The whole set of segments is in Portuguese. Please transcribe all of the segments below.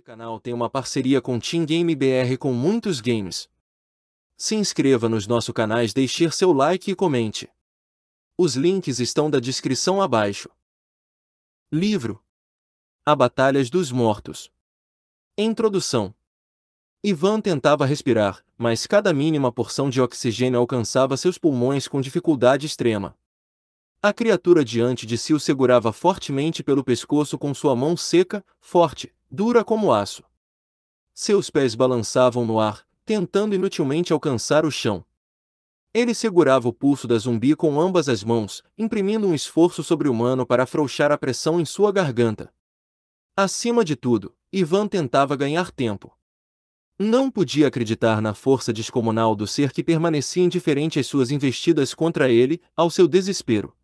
Esse canal tem uma parceria com Team Game BR com muitos games. Se inscreva nos nossos canais, deixe seu like e comente. Os links estão da descrição abaixo. Livro A Batalha dos Mortos Introdução Ivan tentava respirar, mas cada mínima porção de oxigênio alcançava seus pulmões com dificuldade extrema. A criatura diante de si o segurava fortemente pelo pescoço com sua mão seca, forte, dura como aço. Seus pés balançavam no ar, tentando inutilmente alcançar o chão. Ele segurava o pulso da zumbi com ambas as mãos, imprimindo um esforço sobre-humano para afrouxar a pressão em sua garganta. Acima de tudo, Ivan tentava ganhar tempo. Não podia acreditar na força descomunal do ser que permanecia indiferente às suas investidas contra ele, ao seu desespero.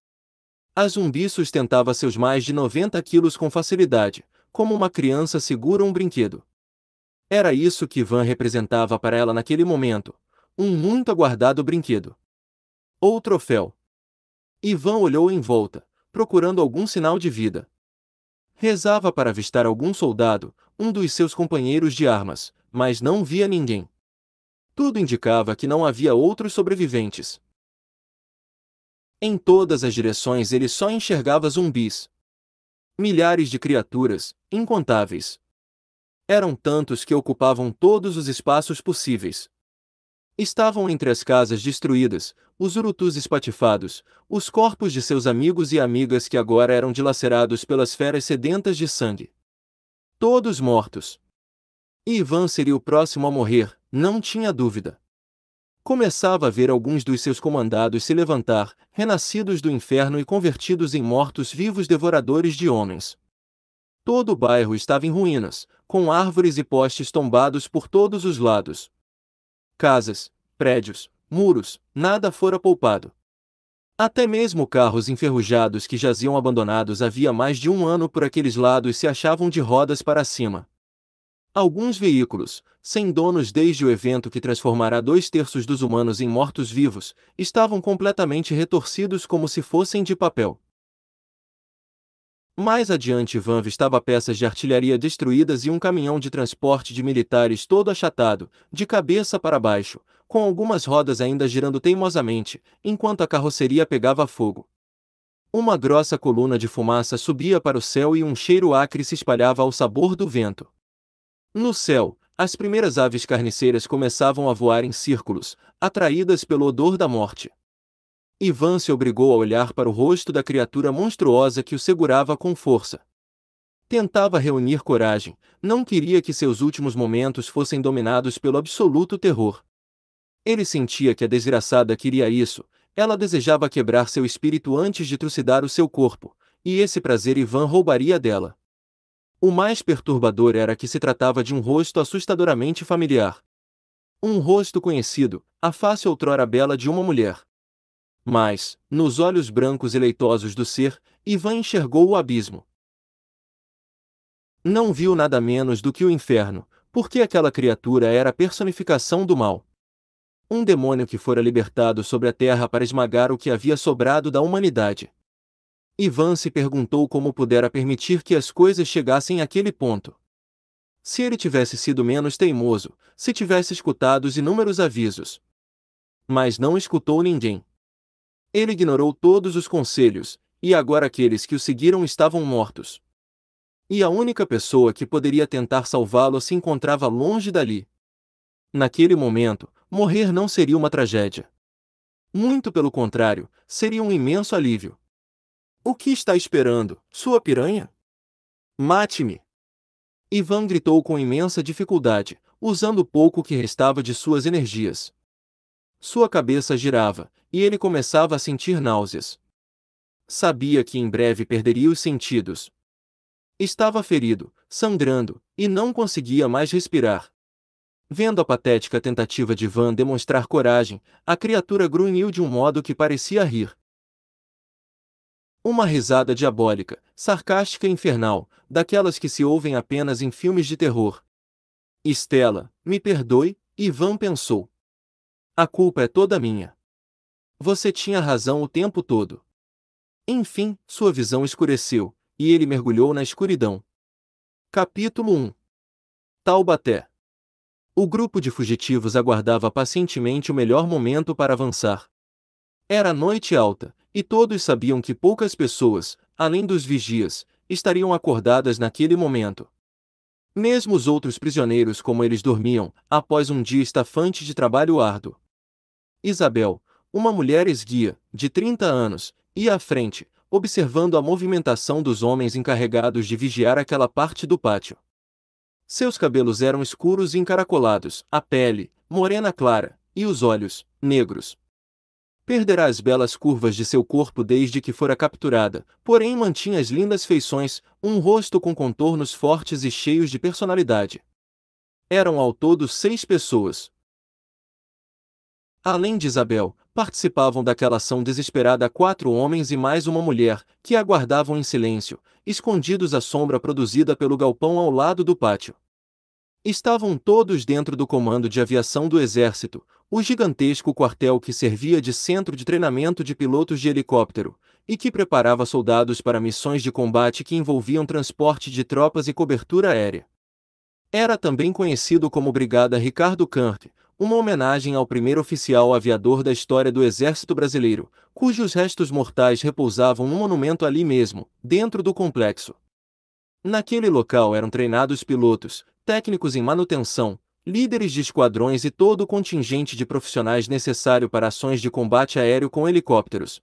A zumbi sustentava seus mais de 90 quilos com facilidade, como uma criança segura um brinquedo. Era isso que Van representava para ela naquele momento, um muito aguardado brinquedo. Ou troféu. Ivan olhou em volta, procurando algum sinal de vida. Rezava para avistar algum soldado, um dos seus companheiros de armas, mas não via ninguém. Tudo indicava que não havia outros sobreviventes. Em todas as direções ele só enxergava zumbis, milhares de criaturas, incontáveis. Eram tantos que ocupavam todos os espaços possíveis. Estavam entre as casas destruídas, os urutus espatifados, os corpos de seus amigos e amigas que agora eram dilacerados pelas feras sedentas de sangue. Todos mortos. E Ivan seria o próximo a morrer, não tinha dúvida começava a ver alguns dos seus comandados se levantar, renascidos do inferno e convertidos em mortos-vivos devoradores de homens. Todo o bairro estava em ruínas, com árvores e postes tombados por todos os lados. Casas, prédios, muros, nada fora poupado. Até mesmo carros enferrujados que jaziam abandonados havia mais de um ano por aqueles lados se achavam de rodas para cima. Alguns veículos, sem donos desde o evento que transformará dois terços dos humanos em mortos-vivos, estavam completamente retorcidos como se fossem de papel. Mais adiante, Van avistava peças de artilharia destruídas e um caminhão de transporte de militares todo achatado, de cabeça para baixo, com algumas rodas ainda girando teimosamente, enquanto a carroceria pegava fogo. Uma grossa coluna de fumaça subia para o céu e um cheiro acre se espalhava ao sabor do vento. No céu, as primeiras aves carniceiras começavam a voar em círculos, atraídas pelo odor da morte. Ivan se obrigou a olhar para o rosto da criatura monstruosa que o segurava com força. Tentava reunir coragem, não queria que seus últimos momentos fossem dominados pelo absoluto terror. Ele sentia que a desgraçada queria isso, ela desejava quebrar seu espírito antes de trucidar o seu corpo, e esse prazer Ivan roubaria dela. O mais perturbador era que se tratava de um rosto assustadoramente familiar. Um rosto conhecido, a face outrora bela de uma mulher. Mas, nos olhos brancos e leitosos do ser, Ivan enxergou o abismo. Não viu nada menos do que o inferno, porque aquela criatura era a personificação do mal. Um demônio que fora libertado sobre a terra para esmagar o que havia sobrado da humanidade. Ivan se perguntou como pudera permitir que as coisas chegassem àquele ponto. Se ele tivesse sido menos teimoso, se tivesse escutado os inúmeros avisos. Mas não escutou ninguém. Ele ignorou todos os conselhos, e agora aqueles que o seguiram estavam mortos. E a única pessoa que poderia tentar salvá-lo se encontrava longe dali. Naquele momento, morrer não seria uma tragédia. Muito pelo contrário, seria um imenso alívio. O que está esperando, sua piranha? Mate-me! Ivan gritou com imensa dificuldade, usando o pouco que restava de suas energias. Sua cabeça girava, e ele começava a sentir náuseas. Sabia que em breve perderia os sentidos. Estava ferido, sangrando, e não conseguia mais respirar. Vendo a patética tentativa de Van demonstrar coragem, a criatura grunhiu de um modo que parecia rir. Uma risada diabólica, sarcástica e infernal, daquelas que se ouvem apenas em filmes de terror. Estela, me perdoe, Ivan pensou. A culpa é toda minha. Você tinha razão o tempo todo. Enfim, sua visão escureceu, e ele mergulhou na escuridão. Capítulo 1 Taubaté O grupo de fugitivos aguardava pacientemente o melhor momento para avançar. Era noite alta, e todos sabiam que poucas pessoas, além dos vigias, estariam acordadas naquele momento. Mesmo os outros prisioneiros, como eles dormiam, após um dia estafante de trabalho árduo. Isabel, uma mulher esguia, de 30 anos, ia à frente, observando a movimentação dos homens encarregados de vigiar aquela parte do pátio. Seus cabelos eram escuros e encaracolados, a pele, morena clara, e os olhos, negros, perderá as belas curvas de seu corpo desde que fora capturada, porém mantinha as lindas feições, um rosto com contornos fortes e cheios de personalidade. Eram ao todo seis pessoas. Além de Isabel, participavam daquela ação desesperada quatro homens e mais uma mulher, que aguardavam em silêncio, escondidos à sombra produzida pelo galpão ao lado do pátio. Estavam todos dentro do comando de aviação do Exército, o gigantesco quartel que servia de centro de treinamento de pilotos de helicóptero e que preparava soldados para missões de combate que envolviam transporte de tropas e cobertura aérea. Era também conhecido como Brigada Ricardo Kank, uma homenagem ao primeiro oficial aviador da história do Exército Brasileiro, cujos restos mortais repousavam num monumento ali mesmo, dentro do complexo. Naquele local eram treinados pilotos, técnicos em manutenção, líderes de esquadrões e todo o contingente de profissionais necessário para ações de combate aéreo com helicópteros.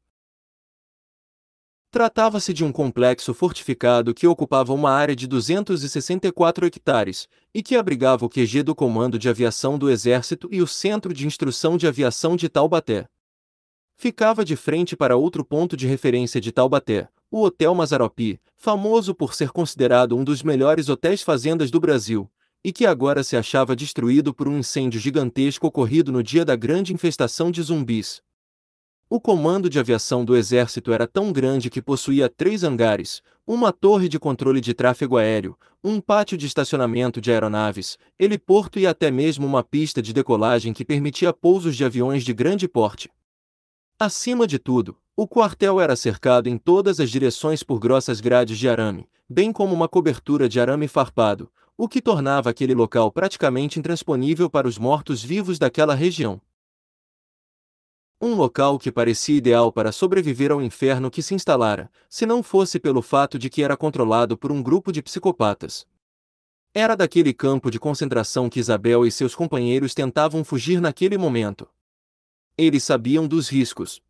Tratava-se de um complexo fortificado que ocupava uma área de 264 hectares e que abrigava o QG do Comando de Aviação do Exército e o Centro de Instrução de Aviação de Taubaté. Ficava de frente para outro ponto de referência de Taubaté, o Hotel Mazaropi, famoso por ser considerado um dos melhores hotéis fazendas do Brasil, e que agora se achava destruído por um incêndio gigantesco ocorrido no dia da grande infestação de zumbis. O comando de aviação do exército era tão grande que possuía três hangares, uma torre de controle de tráfego aéreo, um pátio de estacionamento de aeronaves, heliporto e até mesmo uma pista de decolagem que permitia pousos de aviões de grande porte. Acima de tudo, o quartel era cercado em todas as direções por grossas grades de arame, bem como uma cobertura de arame farpado, o que tornava aquele local praticamente intransponível para os mortos-vivos daquela região. Um local que parecia ideal para sobreviver ao inferno que se instalara, se não fosse pelo fato de que era controlado por um grupo de psicopatas. Era daquele campo de concentração que Isabel e seus companheiros tentavam fugir naquele momento. Eles sabiam dos riscos.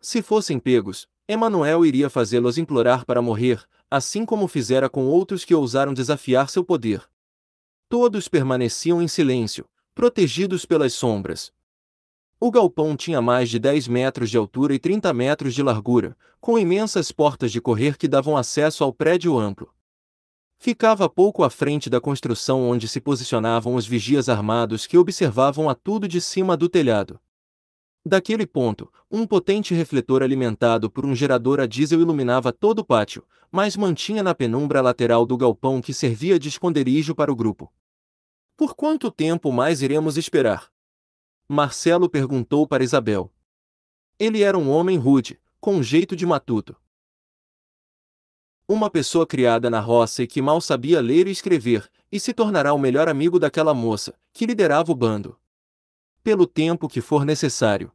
Se fossem pegos, Emanuel iria fazê-los implorar para morrer, assim como fizera com outros que ousaram desafiar seu poder. Todos permaneciam em silêncio, protegidos pelas sombras. O galpão tinha mais de 10 metros de altura e 30 metros de largura, com imensas portas de correr que davam acesso ao prédio amplo. Ficava pouco à frente da construção onde se posicionavam os vigias armados que observavam a tudo de cima do telhado. Daquele ponto, um potente refletor alimentado por um gerador a diesel iluminava todo o pátio, mas mantinha na penumbra lateral do galpão que servia de esconderijo para o grupo. Por quanto tempo mais iremos esperar? Marcelo perguntou para Isabel. Ele era um homem rude, com um jeito de matuto. Uma pessoa criada na roça e que mal sabia ler e escrever, e se tornará o melhor amigo daquela moça, que liderava o bando. Pelo tempo que for necessário.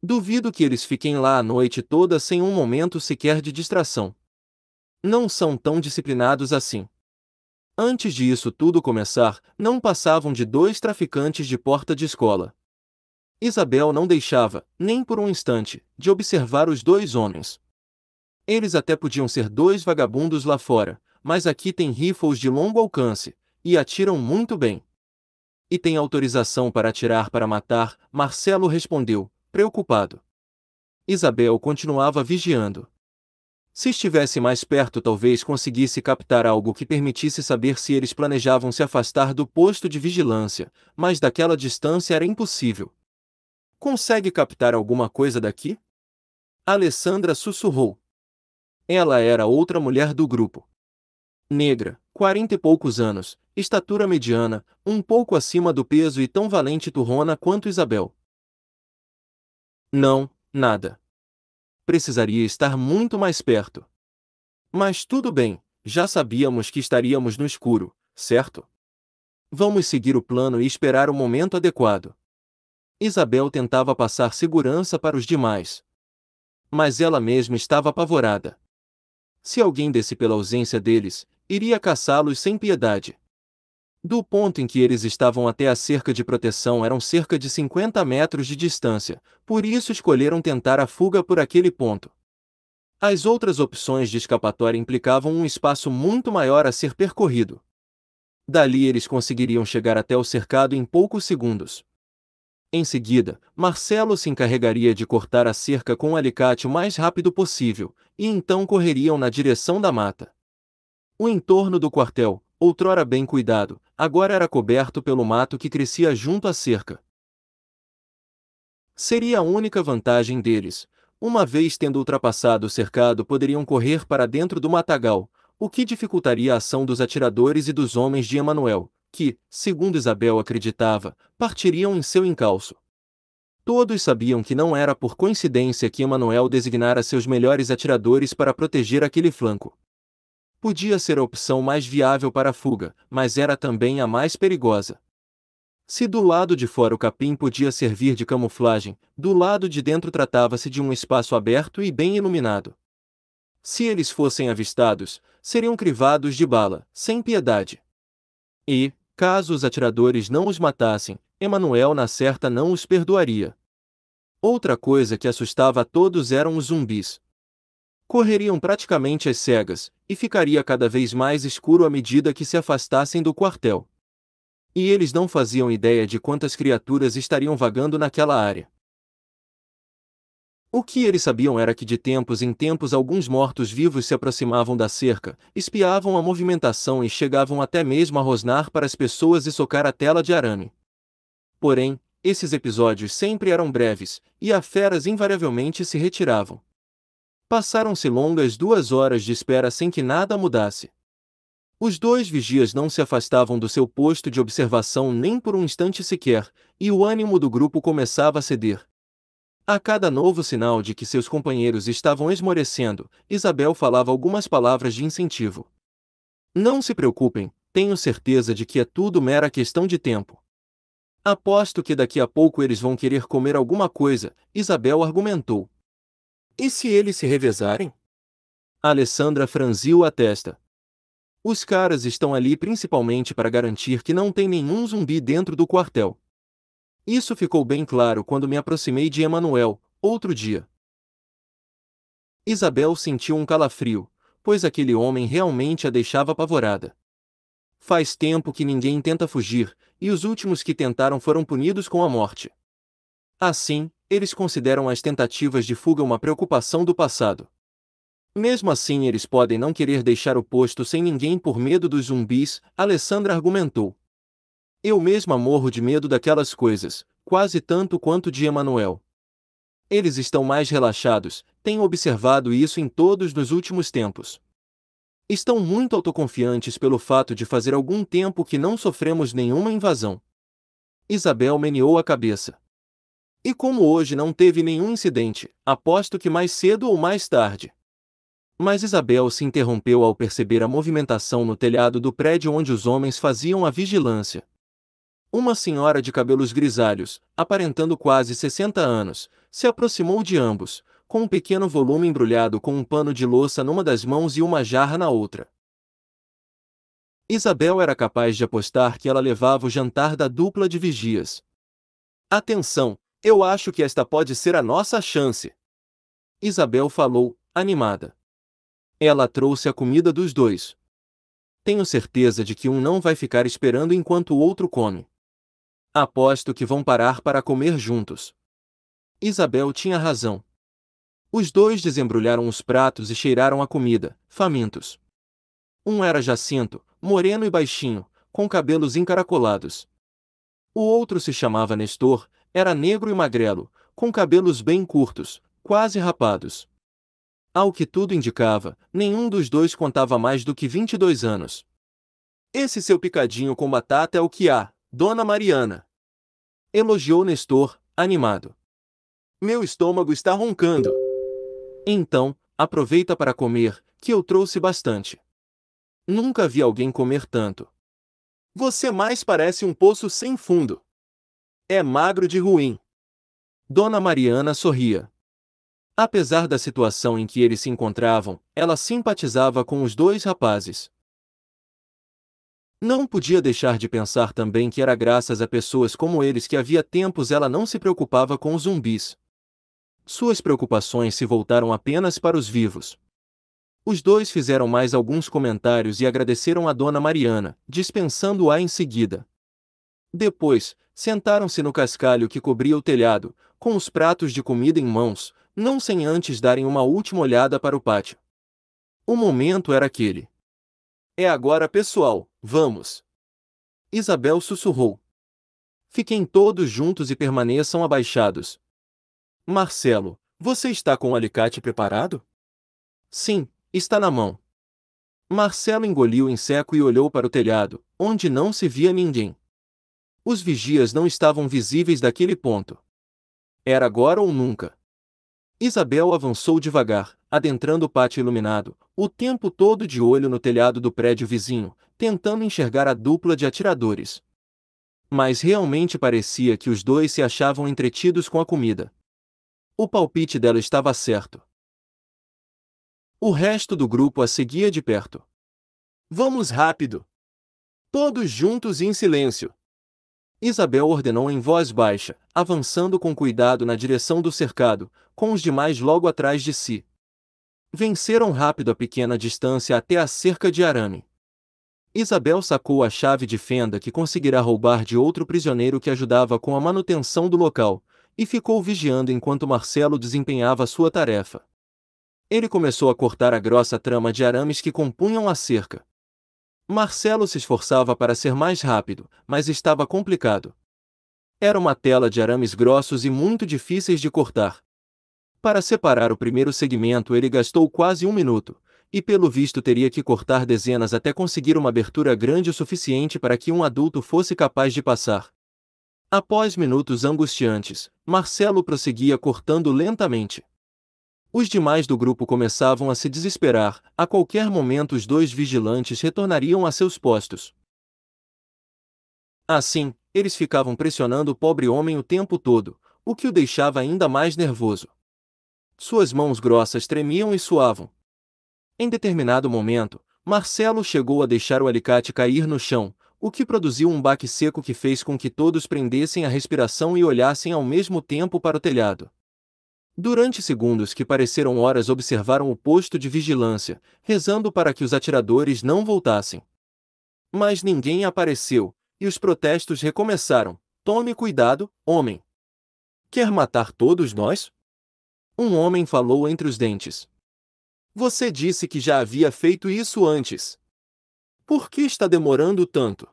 Duvido que eles fiquem lá a noite toda sem um momento sequer de distração. Não são tão disciplinados assim. Antes de isso tudo começar, não passavam de dois traficantes de porta de escola. Isabel não deixava, nem por um instante, de observar os dois homens. Eles até podiam ser dois vagabundos lá fora, mas aqui tem rifles de longo alcance, e atiram muito bem. E tem autorização para atirar para matar, Marcelo respondeu, preocupado. Isabel continuava vigiando. Se estivesse mais perto, talvez conseguisse captar algo que permitisse saber se eles planejavam se afastar do posto de vigilância, mas daquela distância era impossível. Consegue captar alguma coisa daqui? Alessandra sussurrou. Ela era outra mulher do grupo. Negra, quarenta e poucos anos, estatura mediana, um pouco acima do peso e tão valente turrona quanto Isabel. Não, nada. Precisaria estar muito mais perto. Mas tudo bem, já sabíamos que estaríamos no escuro, certo? Vamos seguir o plano e esperar o momento adequado. Isabel tentava passar segurança para os demais. Mas ela mesma estava apavorada. Se alguém desse pela ausência deles, iria caçá-los sem piedade. Do ponto em que eles estavam até a cerca de proteção eram cerca de 50 metros de distância, por isso escolheram tentar a fuga por aquele ponto. As outras opções de escapatória implicavam um espaço muito maior a ser percorrido. Dali eles conseguiriam chegar até o cercado em poucos segundos. Em seguida, Marcelo se encarregaria de cortar a cerca com o um alicate o mais rápido possível, e então correriam na direção da mata. O entorno do quartel, outrora bem cuidado, agora era coberto pelo mato que crescia junto à cerca. Seria a única vantagem deles. Uma vez tendo ultrapassado o cercado, poderiam correr para dentro do matagal, o que dificultaria a ação dos atiradores e dos homens de Emanuel, que, segundo Isabel acreditava, partiriam em seu encalço. Todos sabiam que não era por coincidência que Emanuel designara seus melhores atiradores para proteger aquele flanco podia ser a opção mais viável para a fuga, mas era também a mais perigosa. Se do lado de fora o capim podia servir de camuflagem, do lado de dentro tratava-se de um espaço aberto e bem iluminado. Se eles fossem avistados, seriam crivados de bala, sem piedade. E, caso os atiradores não os matassem, Emanuel na certa não os perdoaria. Outra coisa que assustava a todos eram os zumbis, correriam praticamente às cegas, e ficaria cada vez mais escuro à medida que se afastassem do quartel. E eles não faziam ideia de quantas criaturas estariam vagando naquela área. O que eles sabiam era que de tempos em tempos alguns mortos-vivos se aproximavam da cerca, espiavam a movimentação e chegavam até mesmo a rosnar para as pessoas e socar a tela de arame. Porém, esses episódios sempre eram breves, e as feras invariavelmente se retiravam. Passaram-se longas duas horas de espera sem que nada mudasse. Os dois vigias não se afastavam do seu posto de observação nem por um instante sequer, e o ânimo do grupo começava a ceder. A cada novo sinal de que seus companheiros estavam esmorecendo, Isabel falava algumas palavras de incentivo. Não se preocupem, tenho certeza de que é tudo mera questão de tempo. Aposto que daqui a pouco eles vão querer comer alguma coisa, Isabel argumentou, e se eles se revezarem? Alessandra franziu a testa. Os caras estão ali principalmente para garantir que não tem nenhum zumbi dentro do quartel. Isso ficou bem claro quando me aproximei de Emanuel, outro dia. Isabel sentiu um calafrio, pois aquele homem realmente a deixava apavorada. Faz tempo que ninguém tenta fugir, e os últimos que tentaram foram punidos com a morte. Assim, eles consideram as tentativas de fuga uma preocupação do passado. Mesmo assim, eles podem não querer deixar o posto sem ninguém por medo dos zumbis, Alessandra argumentou. Eu mesma morro de medo daquelas coisas, quase tanto quanto de Emanuel. Eles estão mais relaxados, tenho observado isso em todos nos últimos tempos. Estão muito autoconfiantes pelo fato de fazer algum tempo que não sofremos nenhuma invasão. Isabel meneou a cabeça. E como hoje não teve nenhum incidente, aposto que mais cedo ou mais tarde. Mas Isabel se interrompeu ao perceber a movimentação no telhado do prédio onde os homens faziam a vigilância. Uma senhora de cabelos grisalhos, aparentando quase 60 anos, se aproximou de ambos, com um pequeno volume embrulhado com um pano de louça numa das mãos e uma jarra na outra. Isabel era capaz de apostar que ela levava o jantar da dupla de vigias. Atenção, eu acho que esta pode ser a nossa chance. Isabel falou, animada. Ela trouxe a comida dos dois. Tenho certeza de que um não vai ficar esperando enquanto o outro come. Aposto que vão parar para comer juntos. Isabel tinha razão. Os dois desembrulharam os pratos e cheiraram a comida, famintos. Um era Jacinto, moreno e baixinho, com cabelos encaracolados. O outro se chamava Nestor, era negro e magrelo, com cabelos bem curtos, quase rapados. Ao que tudo indicava, nenhum dos dois contava mais do que 22 anos. Esse seu picadinho com batata é o que há, dona Mariana. Elogiou Nestor, animado. Meu estômago está roncando. Então, aproveita para comer, que eu trouxe bastante. Nunca vi alguém comer tanto. Você mais parece um poço sem fundo. É magro de ruim. Dona Mariana sorria. Apesar da situação em que eles se encontravam, ela simpatizava com os dois rapazes. Não podia deixar de pensar também que era graças a pessoas como eles que havia tempos ela não se preocupava com os zumbis. Suas preocupações se voltaram apenas para os vivos. Os dois fizeram mais alguns comentários e agradeceram a Dona Mariana, dispensando-a em seguida. Depois, sentaram-se no cascalho que cobria o telhado, com os pratos de comida em mãos, não sem antes darem uma última olhada para o pátio. O momento era aquele. É agora, pessoal, vamos! Isabel sussurrou. Fiquem todos juntos e permaneçam abaixados. Marcelo, você está com o alicate preparado? Sim, está na mão. Marcelo engoliu em seco e olhou para o telhado, onde não se via ninguém. Os vigias não estavam visíveis daquele ponto. Era agora ou nunca. Isabel avançou devagar, adentrando o pátio iluminado, o tempo todo de olho no telhado do prédio vizinho, tentando enxergar a dupla de atiradores. Mas realmente parecia que os dois se achavam entretidos com a comida. O palpite dela estava certo. O resto do grupo a seguia de perto. Vamos rápido! Todos juntos e em silêncio! Isabel ordenou em voz baixa, avançando com cuidado na direção do cercado, com os demais logo atrás de si. Venceram rápido a pequena distância até a cerca de arame. Isabel sacou a chave de fenda que conseguirá roubar de outro prisioneiro que ajudava com a manutenção do local, e ficou vigiando enquanto Marcelo desempenhava sua tarefa. Ele começou a cortar a grossa trama de arames que compunham a cerca, Marcelo se esforçava para ser mais rápido, mas estava complicado. Era uma tela de arames grossos e muito difíceis de cortar. Para separar o primeiro segmento, ele gastou quase um minuto, e pelo visto teria que cortar dezenas até conseguir uma abertura grande o suficiente para que um adulto fosse capaz de passar. Após minutos angustiantes, Marcelo prosseguia cortando lentamente. Os demais do grupo começavam a se desesperar, a qualquer momento os dois vigilantes retornariam a seus postos. Assim, eles ficavam pressionando o pobre homem o tempo todo, o que o deixava ainda mais nervoso. Suas mãos grossas tremiam e suavam. Em determinado momento, Marcelo chegou a deixar o alicate cair no chão, o que produziu um baque seco que fez com que todos prendessem a respiração e olhassem ao mesmo tempo para o telhado. Durante segundos que pareceram horas, observaram o posto de vigilância, rezando para que os atiradores não voltassem. Mas ninguém apareceu, e os protestos recomeçaram. Tome cuidado, homem! Quer matar todos nós? Um homem falou entre os dentes. Você disse que já havia feito isso antes. Por que está demorando tanto?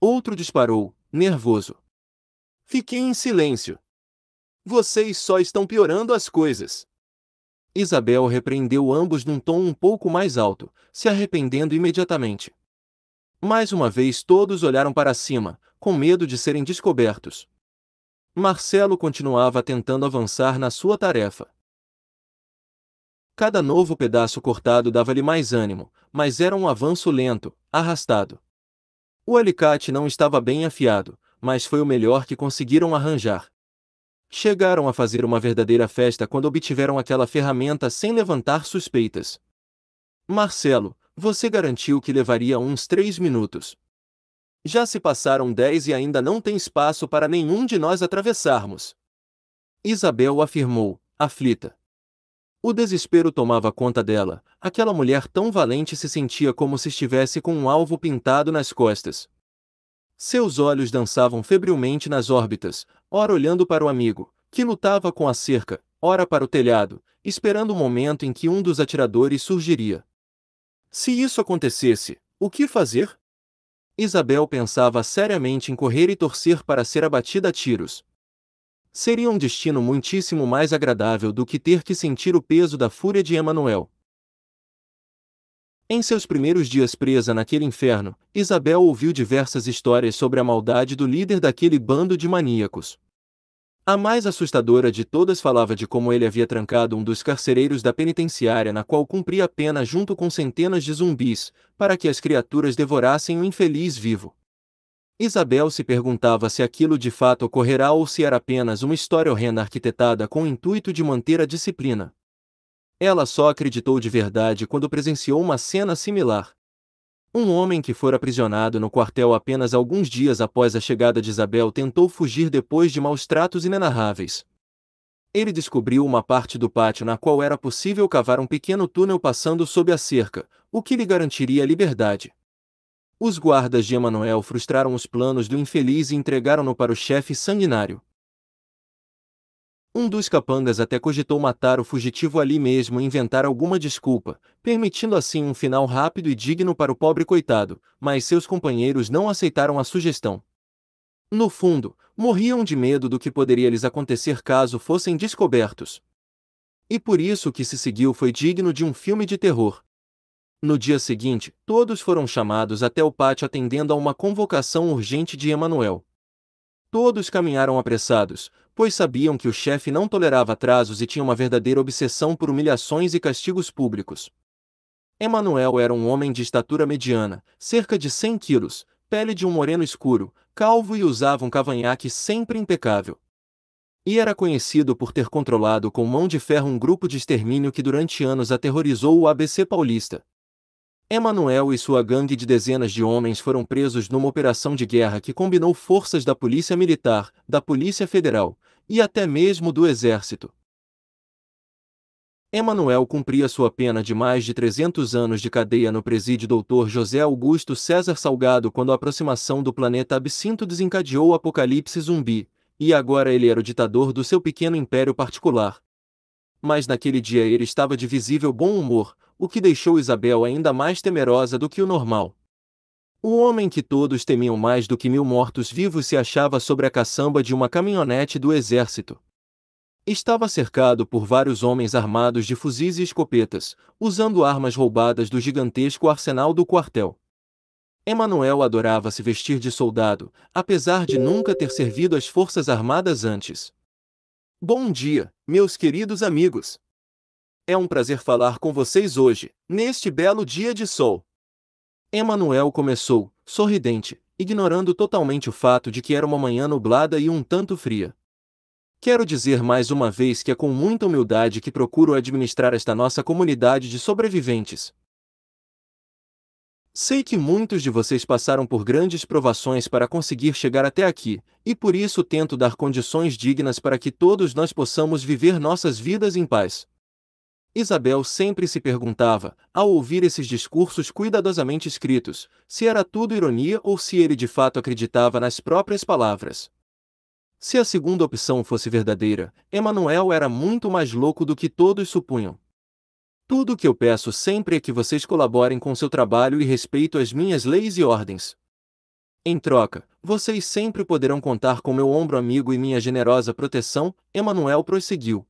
Outro disparou, nervoso. Fiquei em silêncio, vocês só estão piorando as coisas. Isabel repreendeu ambos num tom um pouco mais alto, se arrependendo imediatamente. Mais uma vez todos olharam para cima, com medo de serem descobertos. Marcelo continuava tentando avançar na sua tarefa. Cada novo pedaço cortado dava-lhe mais ânimo, mas era um avanço lento, arrastado. O alicate não estava bem afiado, mas foi o melhor que conseguiram arranjar. Chegaram a fazer uma verdadeira festa quando obtiveram aquela ferramenta sem levantar suspeitas. Marcelo, você garantiu que levaria uns três minutos. Já se passaram dez e ainda não tem espaço para nenhum de nós atravessarmos. Isabel afirmou, aflita. O desespero tomava conta dela. Aquela mulher tão valente se sentia como se estivesse com um alvo pintado nas costas. Seus olhos dançavam febrilmente nas órbitas, ora olhando para o amigo, que lutava com a cerca, ora para o telhado, esperando o momento em que um dos atiradores surgiria. Se isso acontecesse, o que fazer? Isabel pensava seriamente em correr e torcer para ser abatida a tiros. Seria um destino muitíssimo mais agradável do que ter que sentir o peso da fúria de Emanuel. Em seus primeiros dias presa naquele inferno, Isabel ouviu diversas histórias sobre a maldade do líder daquele bando de maníacos. A mais assustadora de todas falava de como ele havia trancado um dos carcereiros da penitenciária na qual cumpria a pena junto com centenas de zumbis, para que as criaturas devorassem o infeliz vivo. Isabel se perguntava se aquilo de fato ocorrerá ou se era apenas uma história horrenda arquitetada com o intuito de manter a disciplina. Ela só acreditou de verdade quando presenciou uma cena similar. Um homem que fora aprisionado no quartel apenas alguns dias após a chegada de Isabel tentou fugir depois de maus tratos inenarráveis. Ele descobriu uma parte do pátio na qual era possível cavar um pequeno túnel passando sob a cerca, o que lhe garantiria liberdade. Os guardas de Emanuel frustraram os planos do infeliz e entregaram-no para o chefe sanguinário. Um dos capangas até cogitou matar o fugitivo ali mesmo e inventar alguma desculpa, permitindo assim um final rápido e digno para o pobre coitado, mas seus companheiros não aceitaram a sugestão. No fundo, morriam de medo do que poderia lhes acontecer caso fossem descobertos. E por isso o que se seguiu foi digno de um filme de terror. No dia seguinte, todos foram chamados até o pátio atendendo a uma convocação urgente de Emanuel. Todos caminharam apressados, pois sabiam que o chefe não tolerava atrasos e tinha uma verdadeira obsessão por humilhações e castigos públicos. Emanuel era um homem de estatura mediana, cerca de 100 quilos, pele de um moreno escuro, calvo e usava um cavanhaque sempre impecável. E era conhecido por ter controlado com mão de ferro um grupo de extermínio que durante anos aterrorizou o ABC paulista. Emanuel e sua gangue de dezenas de homens foram presos numa operação de guerra que combinou forças da Polícia Militar, da Polícia Federal e até mesmo do Exército. Emanuel cumpria sua pena de mais de 300 anos de cadeia no presídio Dr. José Augusto César Salgado quando a aproximação do planeta Absinto desencadeou o apocalipse zumbi, e agora ele era o ditador do seu pequeno império particular. Mas naquele dia ele estava de visível bom humor, o que deixou Isabel ainda mais temerosa do que o normal. O homem que todos temiam mais do que mil mortos-vivos se achava sobre a caçamba de uma caminhonete do exército. Estava cercado por vários homens armados de fuzis e escopetas, usando armas roubadas do gigantesco arsenal do quartel. Emanuel adorava se vestir de soldado, apesar de nunca ter servido as Forças Armadas antes. Bom dia, meus queridos amigos! É um prazer falar com vocês hoje, neste belo dia de sol. Emanuel começou, sorridente, ignorando totalmente o fato de que era uma manhã nublada e um tanto fria. Quero dizer mais uma vez que é com muita humildade que procuro administrar esta nossa comunidade de sobreviventes. Sei que muitos de vocês passaram por grandes provações para conseguir chegar até aqui, e por isso tento dar condições dignas para que todos nós possamos viver nossas vidas em paz. Isabel sempre se perguntava, ao ouvir esses discursos cuidadosamente escritos, se era tudo ironia ou se ele de fato acreditava nas próprias palavras. Se a segunda opção fosse verdadeira, Emanuel era muito mais louco do que todos supunham. Tudo o que eu peço sempre é que vocês colaborem com seu trabalho e respeito às minhas leis e ordens. Em troca, vocês sempre poderão contar com meu ombro amigo e minha generosa proteção, Emanuel prosseguiu.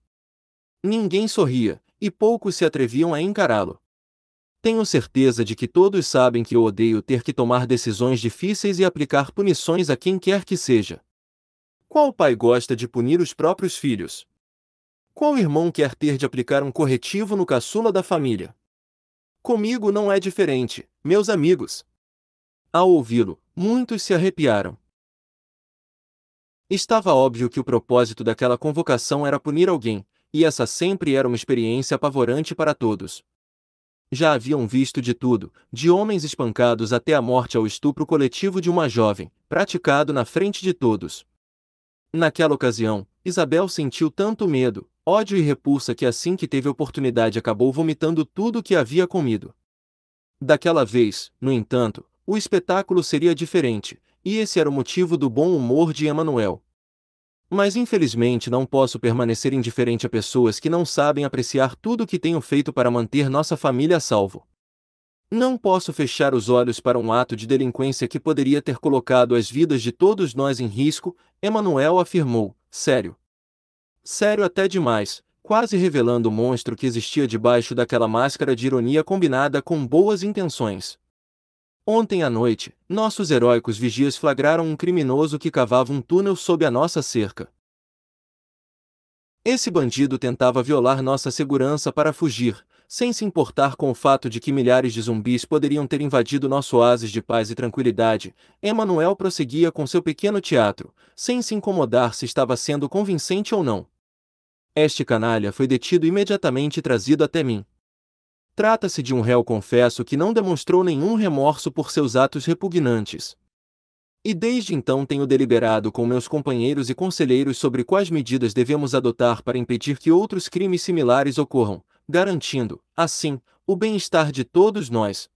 Ninguém sorria, e poucos se atreviam a encará-lo. Tenho certeza de que todos sabem que eu odeio ter que tomar decisões difíceis e aplicar punições a quem quer que seja. Qual pai gosta de punir os próprios filhos? Qual irmão quer ter de aplicar um corretivo no caçula da família? Comigo não é diferente, meus amigos. Ao ouvi-lo, muitos se arrepiaram. Estava óbvio que o propósito daquela convocação era punir alguém, e essa sempre era uma experiência apavorante para todos. Já haviam visto de tudo, de homens espancados até a morte ao estupro coletivo de uma jovem, praticado na frente de todos. Naquela ocasião, Isabel sentiu tanto medo, ódio e repulsa que assim que teve oportunidade acabou vomitando tudo o que havia comido. Daquela vez, no entanto, o espetáculo seria diferente, e esse era o motivo do bom humor de Emanuel, mas infelizmente não posso permanecer indiferente a pessoas que não sabem apreciar tudo o que tenho feito para manter nossa família a salvo. Não posso fechar os olhos para um ato de delinquência que poderia ter colocado as vidas de todos nós em risco, Emanuel afirmou, sério. Sério até demais, quase revelando o monstro que existia debaixo daquela máscara de ironia combinada com boas intenções. Ontem à noite, nossos heróicos vigias flagraram um criminoso que cavava um túnel sob a nossa cerca. Esse bandido tentava violar nossa segurança para fugir, sem se importar com o fato de que milhares de zumbis poderiam ter invadido nosso oásis de paz e tranquilidade, Emanuel prosseguia com seu pequeno teatro, sem se incomodar se estava sendo convincente ou não. Este canalha foi detido imediatamente e trazido até mim. Trata-se de um réu confesso que não demonstrou nenhum remorso por seus atos repugnantes. E desde então tenho deliberado com meus companheiros e conselheiros sobre quais medidas devemos adotar para impedir que outros crimes similares ocorram, garantindo, assim, o bem-estar de todos nós.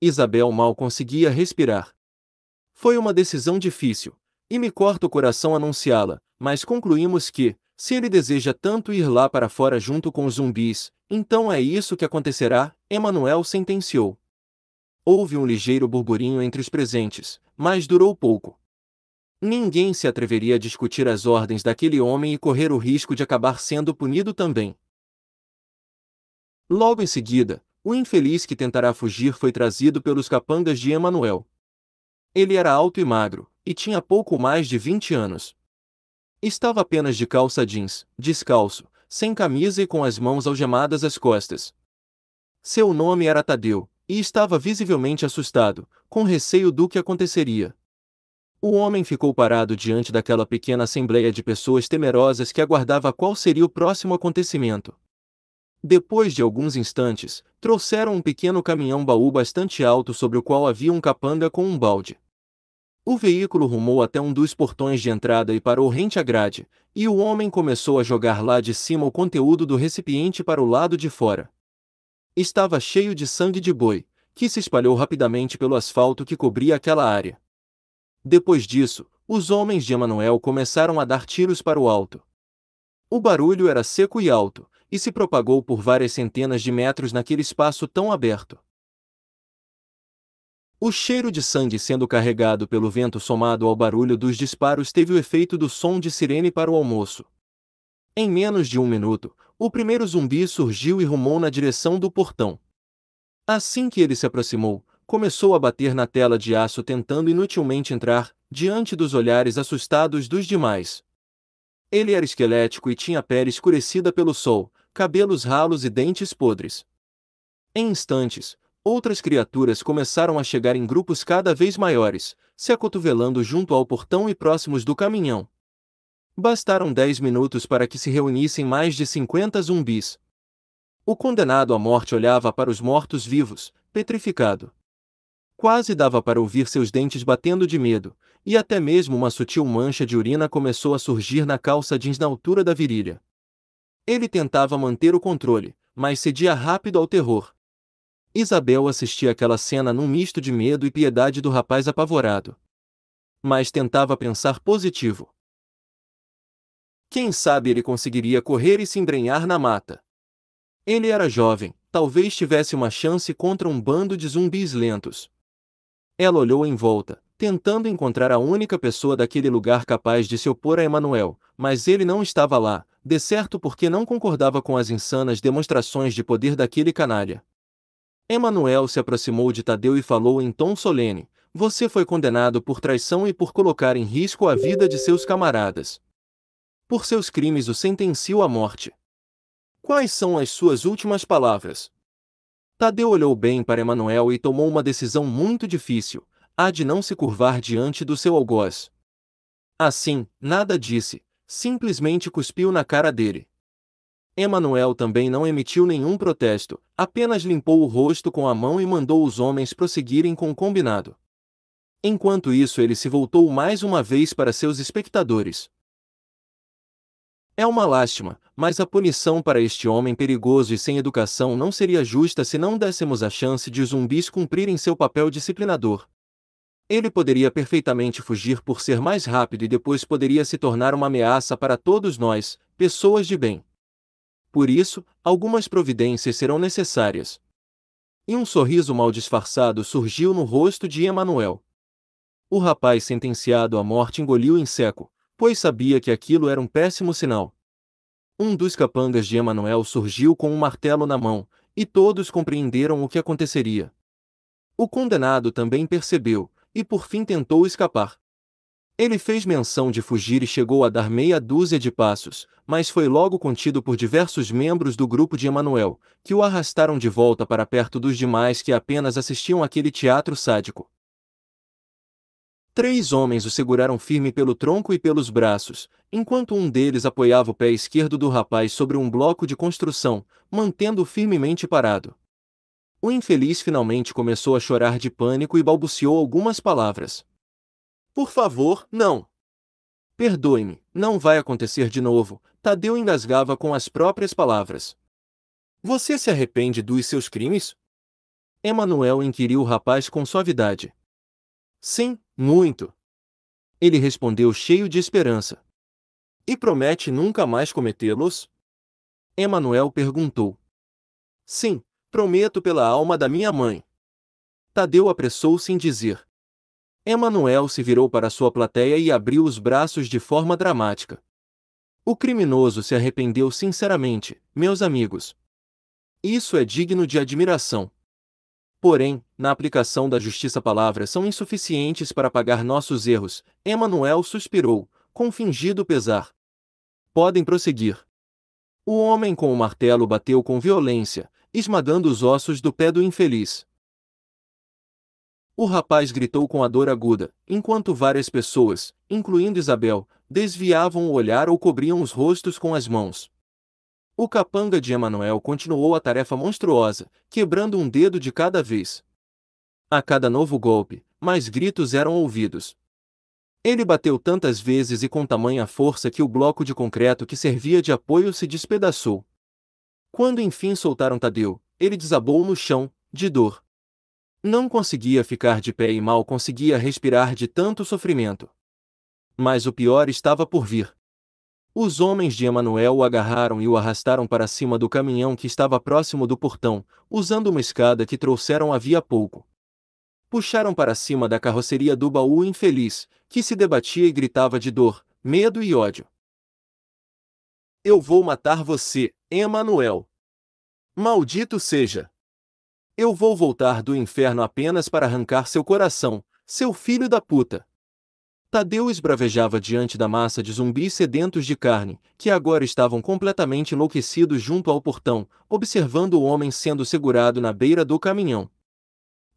Isabel mal conseguia respirar. Foi uma decisão difícil, e me corta o coração anunciá-la, mas concluímos que, se ele deseja tanto ir lá para fora junto com os zumbis, então é isso que acontecerá, Emanuel sentenciou. Houve um ligeiro burburinho entre os presentes, mas durou pouco. Ninguém se atreveria a discutir as ordens daquele homem e correr o risco de acabar sendo punido também. Logo em seguida, o infeliz que tentará fugir foi trazido pelos capangas de Emanuel. Ele era alto e magro, e tinha pouco mais de 20 anos. Estava apenas de calça jeans, descalço, sem camisa e com as mãos algemadas às costas. Seu nome era Tadeu, e estava visivelmente assustado, com receio do que aconteceria. O homem ficou parado diante daquela pequena assembleia de pessoas temerosas que aguardava qual seria o próximo acontecimento. Depois de alguns instantes, trouxeram um pequeno caminhão-baú bastante alto sobre o qual havia um capanga com um balde. O veículo rumou até um dos portões de entrada e parou rente à grade, e o homem começou a jogar lá de cima o conteúdo do recipiente para o lado de fora. Estava cheio de sangue de boi, que se espalhou rapidamente pelo asfalto que cobria aquela área. Depois disso, os homens de Emanuel começaram a dar tiros para o alto. O barulho era seco e alto, e se propagou por várias centenas de metros naquele espaço tão aberto. O cheiro de sangue sendo carregado pelo vento somado ao barulho dos disparos teve o efeito do som de sirene para o almoço. Em menos de um minuto, o primeiro zumbi surgiu e rumou na direção do portão. Assim que ele se aproximou, começou a bater na tela de aço tentando inutilmente entrar, diante dos olhares assustados dos demais. Ele era esquelético e tinha pele escurecida pelo sol, cabelos ralos e dentes podres. Em instantes, outras criaturas começaram a chegar em grupos cada vez maiores, se acotovelando junto ao portão e próximos do caminhão. Bastaram dez minutos para que se reunissem mais de cinquenta zumbis. O condenado à morte olhava para os mortos-vivos, petrificado. Quase dava para ouvir seus dentes batendo de medo, e até mesmo uma sutil mancha de urina começou a surgir na calça jeans na altura da virilha. Ele tentava manter o controle, mas cedia rápido ao terror Isabel assistia aquela cena num misto de medo e piedade do rapaz apavorado. Mas tentava pensar positivo. Quem sabe ele conseguiria correr e se embrenhar na mata. Ele era jovem, talvez tivesse uma chance contra um bando de zumbis lentos. Ela olhou em volta, tentando encontrar a única pessoa daquele lugar capaz de se opor a Emanuel, mas ele não estava lá, de certo porque não concordava com as insanas demonstrações de poder daquele canalha. Emanuel se aproximou de Tadeu e falou em tom solene: Você foi condenado por traição e por colocar em risco a vida de seus camaradas. Por seus crimes o sentenciou à morte. Quais são as suas últimas palavras? Tadeu olhou bem para Emanuel e tomou uma decisão muito difícil, a de não se curvar diante do seu algoz. Assim, nada disse, simplesmente cuspiu na cara dele. Emanuel também não emitiu nenhum protesto, apenas limpou o rosto com a mão e mandou os homens prosseguirem com o combinado. Enquanto isso, ele se voltou mais uma vez para seus espectadores. É uma lástima, mas a punição para este homem perigoso e sem educação não seria justa se não dessemos a chance de os zumbis cumprirem seu papel disciplinador. Ele poderia perfeitamente fugir por ser mais rápido e depois poderia se tornar uma ameaça para todos nós, pessoas de bem por isso, algumas providências serão necessárias. E um sorriso mal disfarçado surgiu no rosto de Emanuel. O rapaz sentenciado à morte engoliu em seco, pois sabia que aquilo era um péssimo sinal. Um dos capangas de Emanuel surgiu com um martelo na mão, e todos compreenderam o que aconteceria. O condenado também percebeu, e por fim tentou escapar. Ele fez menção de fugir e chegou a dar meia dúzia de passos, mas foi logo contido por diversos membros do grupo de Emanuel, que o arrastaram de volta para perto dos demais que apenas assistiam aquele teatro sádico. Três homens o seguraram firme pelo tronco e pelos braços, enquanto um deles apoiava o pé esquerdo do rapaz sobre um bloco de construção, mantendo-o firmemente parado. O infeliz finalmente começou a chorar de pânico e balbuciou algumas palavras. Por favor, não. Perdoe-me, não vai acontecer de novo. Tadeu engasgava com as próprias palavras. Você se arrepende dos seus crimes? Emanuel inquiriu o rapaz com suavidade. Sim, muito. Ele respondeu cheio de esperança. E promete nunca mais cometê-los? Emanuel perguntou. Sim, prometo pela alma da minha mãe. Tadeu apressou-se em dizer. Emanuel se virou para sua plateia e abriu os braços de forma dramática. O criminoso se arrependeu sinceramente, meus amigos. Isso é digno de admiração. Porém, na aplicação da justiça palavras são insuficientes para pagar nossos erros, Emanuel suspirou, com fingido pesar. Podem prosseguir. O homem com o martelo bateu com violência, esmagando os ossos do pé do infeliz. O rapaz gritou com a dor aguda, enquanto várias pessoas, incluindo Isabel, desviavam o olhar ou cobriam os rostos com as mãos. O capanga de Emanuel continuou a tarefa monstruosa, quebrando um dedo de cada vez. A cada novo golpe, mais gritos eram ouvidos. Ele bateu tantas vezes e com tamanha força que o bloco de concreto que servia de apoio se despedaçou. Quando enfim soltaram Tadeu, ele desabou no chão, de dor. Não conseguia ficar de pé e mal conseguia respirar de tanto sofrimento. Mas o pior estava por vir. Os homens de Emanuel o agarraram e o arrastaram para cima do caminhão que estava próximo do portão, usando uma escada que trouxeram havia pouco. Puxaram para cima da carroceria do baú infeliz, que se debatia e gritava de dor, medo e ódio. Eu vou matar você, Emanuel. Maldito seja! Eu vou voltar do inferno apenas para arrancar seu coração, seu filho da puta. Tadeu esbravejava diante da massa de zumbis sedentos de carne, que agora estavam completamente enlouquecidos junto ao portão, observando o homem sendo segurado na beira do caminhão.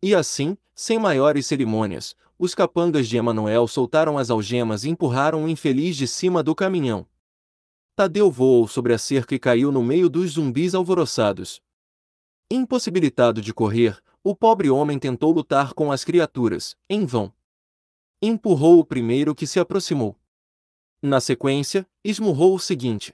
E assim, sem maiores cerimônias, os capangas de Emanuel soltaram as algemas e empurraram o infeliz de cima do caminhão. Tadeu voou sobre a cerca e caiu no meio dos zumbis alvoroçados, Impossibilitado de correr, o pobre homem tentou lutar com as criaturas, em vão. Empurrou o primeiro que se aproximou. Na sequência, esmurrou o seguinte.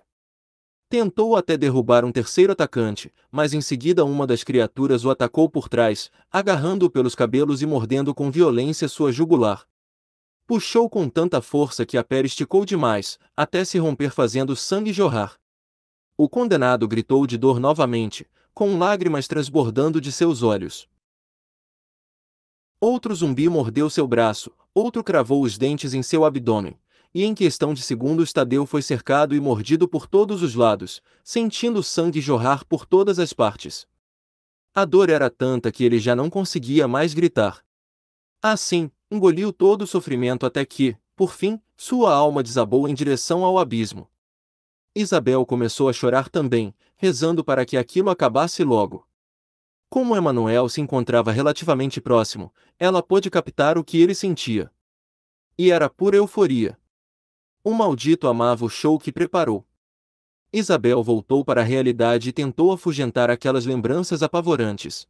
Tentou até derrubar um terceiro atacante, mas em seguida uma das criaturas o atacou por trás, agarrando-o pelos cabelos e mordendo com violência sua jugular. Puxou com tanta força que a pele esticou demais, até se romper fazendo sangue jorrar. O condenado gritou de dor novamente, com lágrimas transbordando de seus olhos. Outro zumbi mordeu seu braço, outro cravou os dentes em seu abdômen, e em questão de segundos Tadeu foi cercado e mordido por todos os lados, sentindo o sangue jorrar por todas as partes. A dor era tanta que ele já não conseguia mais gritar. Assim, engoliu todo o sofrimento até que, por fim, sua alma desabou em direção ao abismo. Isabel começou a chorar também, rezando para que aquilo acabasse logo. Como Emanuel se encontrava relativamente próximo, ela pôde captar o que ele sentia. E era pura euforia. O maldito amava o show que preparou. Isabel voltou para a realidade e tentou afugentar aquelas lembranças apavorantes.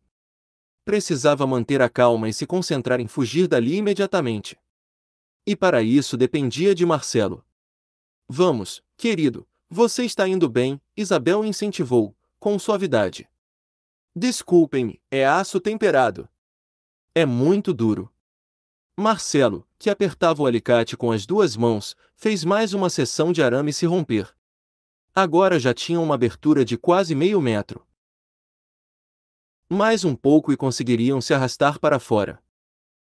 Precisava manter a calma e se concentrar em fugir dali imediatamente. E para isso dependia de Marcelo. Vamos, querido, você está indo bem, Isabel incentivou, com suavidade. Desculpem-me, é aço temperado. É muito duro. Marcelo, que apertava o alicate com as duas mãos, fez mais uma seção de arame se romper. Agora já tinha uma abertura de quase meio metro. Mais um pouco e conseguiriam se arrastar para fora.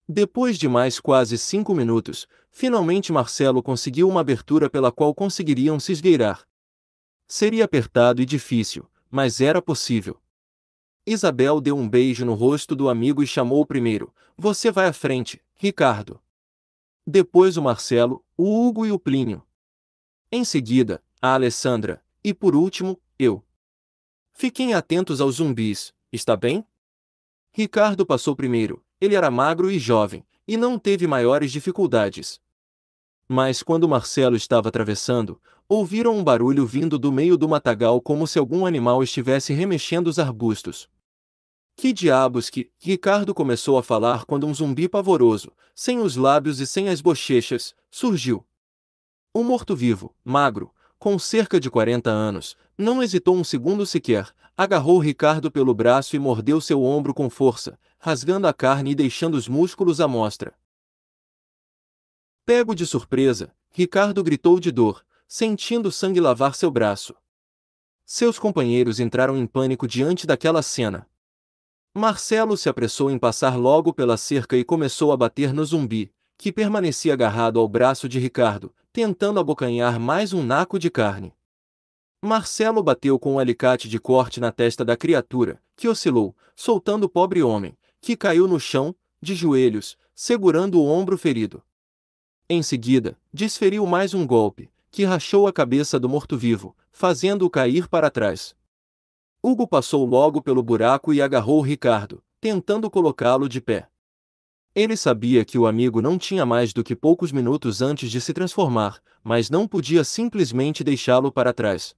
Depois de mais quase cinco minutos, Finalmente Marcelo conseguiu uma abertura pela qual conseguiriam se esgueirar. Seria apertado e difícil, mas era possível. Isabel deu um beijo no rosto do amigo e chamou o primeiro: Você vai à frente, Ricardo. Depois o Marcelo, o Hugo e o Plínio. Em seguida, a Alessandra, e por último, eu. Fiquem atentos aos zumbis, está bem? Ricardo passou primeiro, ele era magro e jovem, e não teve maiores dificuldades. Mas quando Marcelo estava atravessando, ouviram um barulho vindo do meio do matagal como se algum animal estivesse remexendo os arbustos. Que diabos que Ricardo começou a falar quando um zumbi pavoroso, sem os lábios e sem as bochechas, surgiu. Um morto-vivo, magro, com cerca de 40 anos, não hesitou um segundo sequer, agarrou Ricardo pelo braço e mordeu seu ombro com força, rasgando a carne e deixando os músculos à mostra. Pego de surpresa, Ricardo gritou de dor, sentindo sangue lavar seu braço. Seus companheiros entraram em pânico diante daquela cena. Marcelo se apressou em passar logo pela cerca e começou a bater no zumbi, que permanecia agarrado ao braço de Ricardo, tentando abocanhar mais um naco de carne. Marcelo bateu com um alicate de corte na testa da criatura, que oscilou, soltando o pobre homem, que caiu no chão, de joelhos, segurando o ombro ferido. Em seguida, desferiu mais um golpe, que rachou a cabeça do morto-vivo, fazendo-o cair para trás. Hugo passou logo pelo buraco e agarrou Ricardo, tentando colocá-lo de pé. Ele sabia que o amigo não tinha mais do que poucos minutos antes de se transformar, mas não podia simplesmente deixá-lo para trás.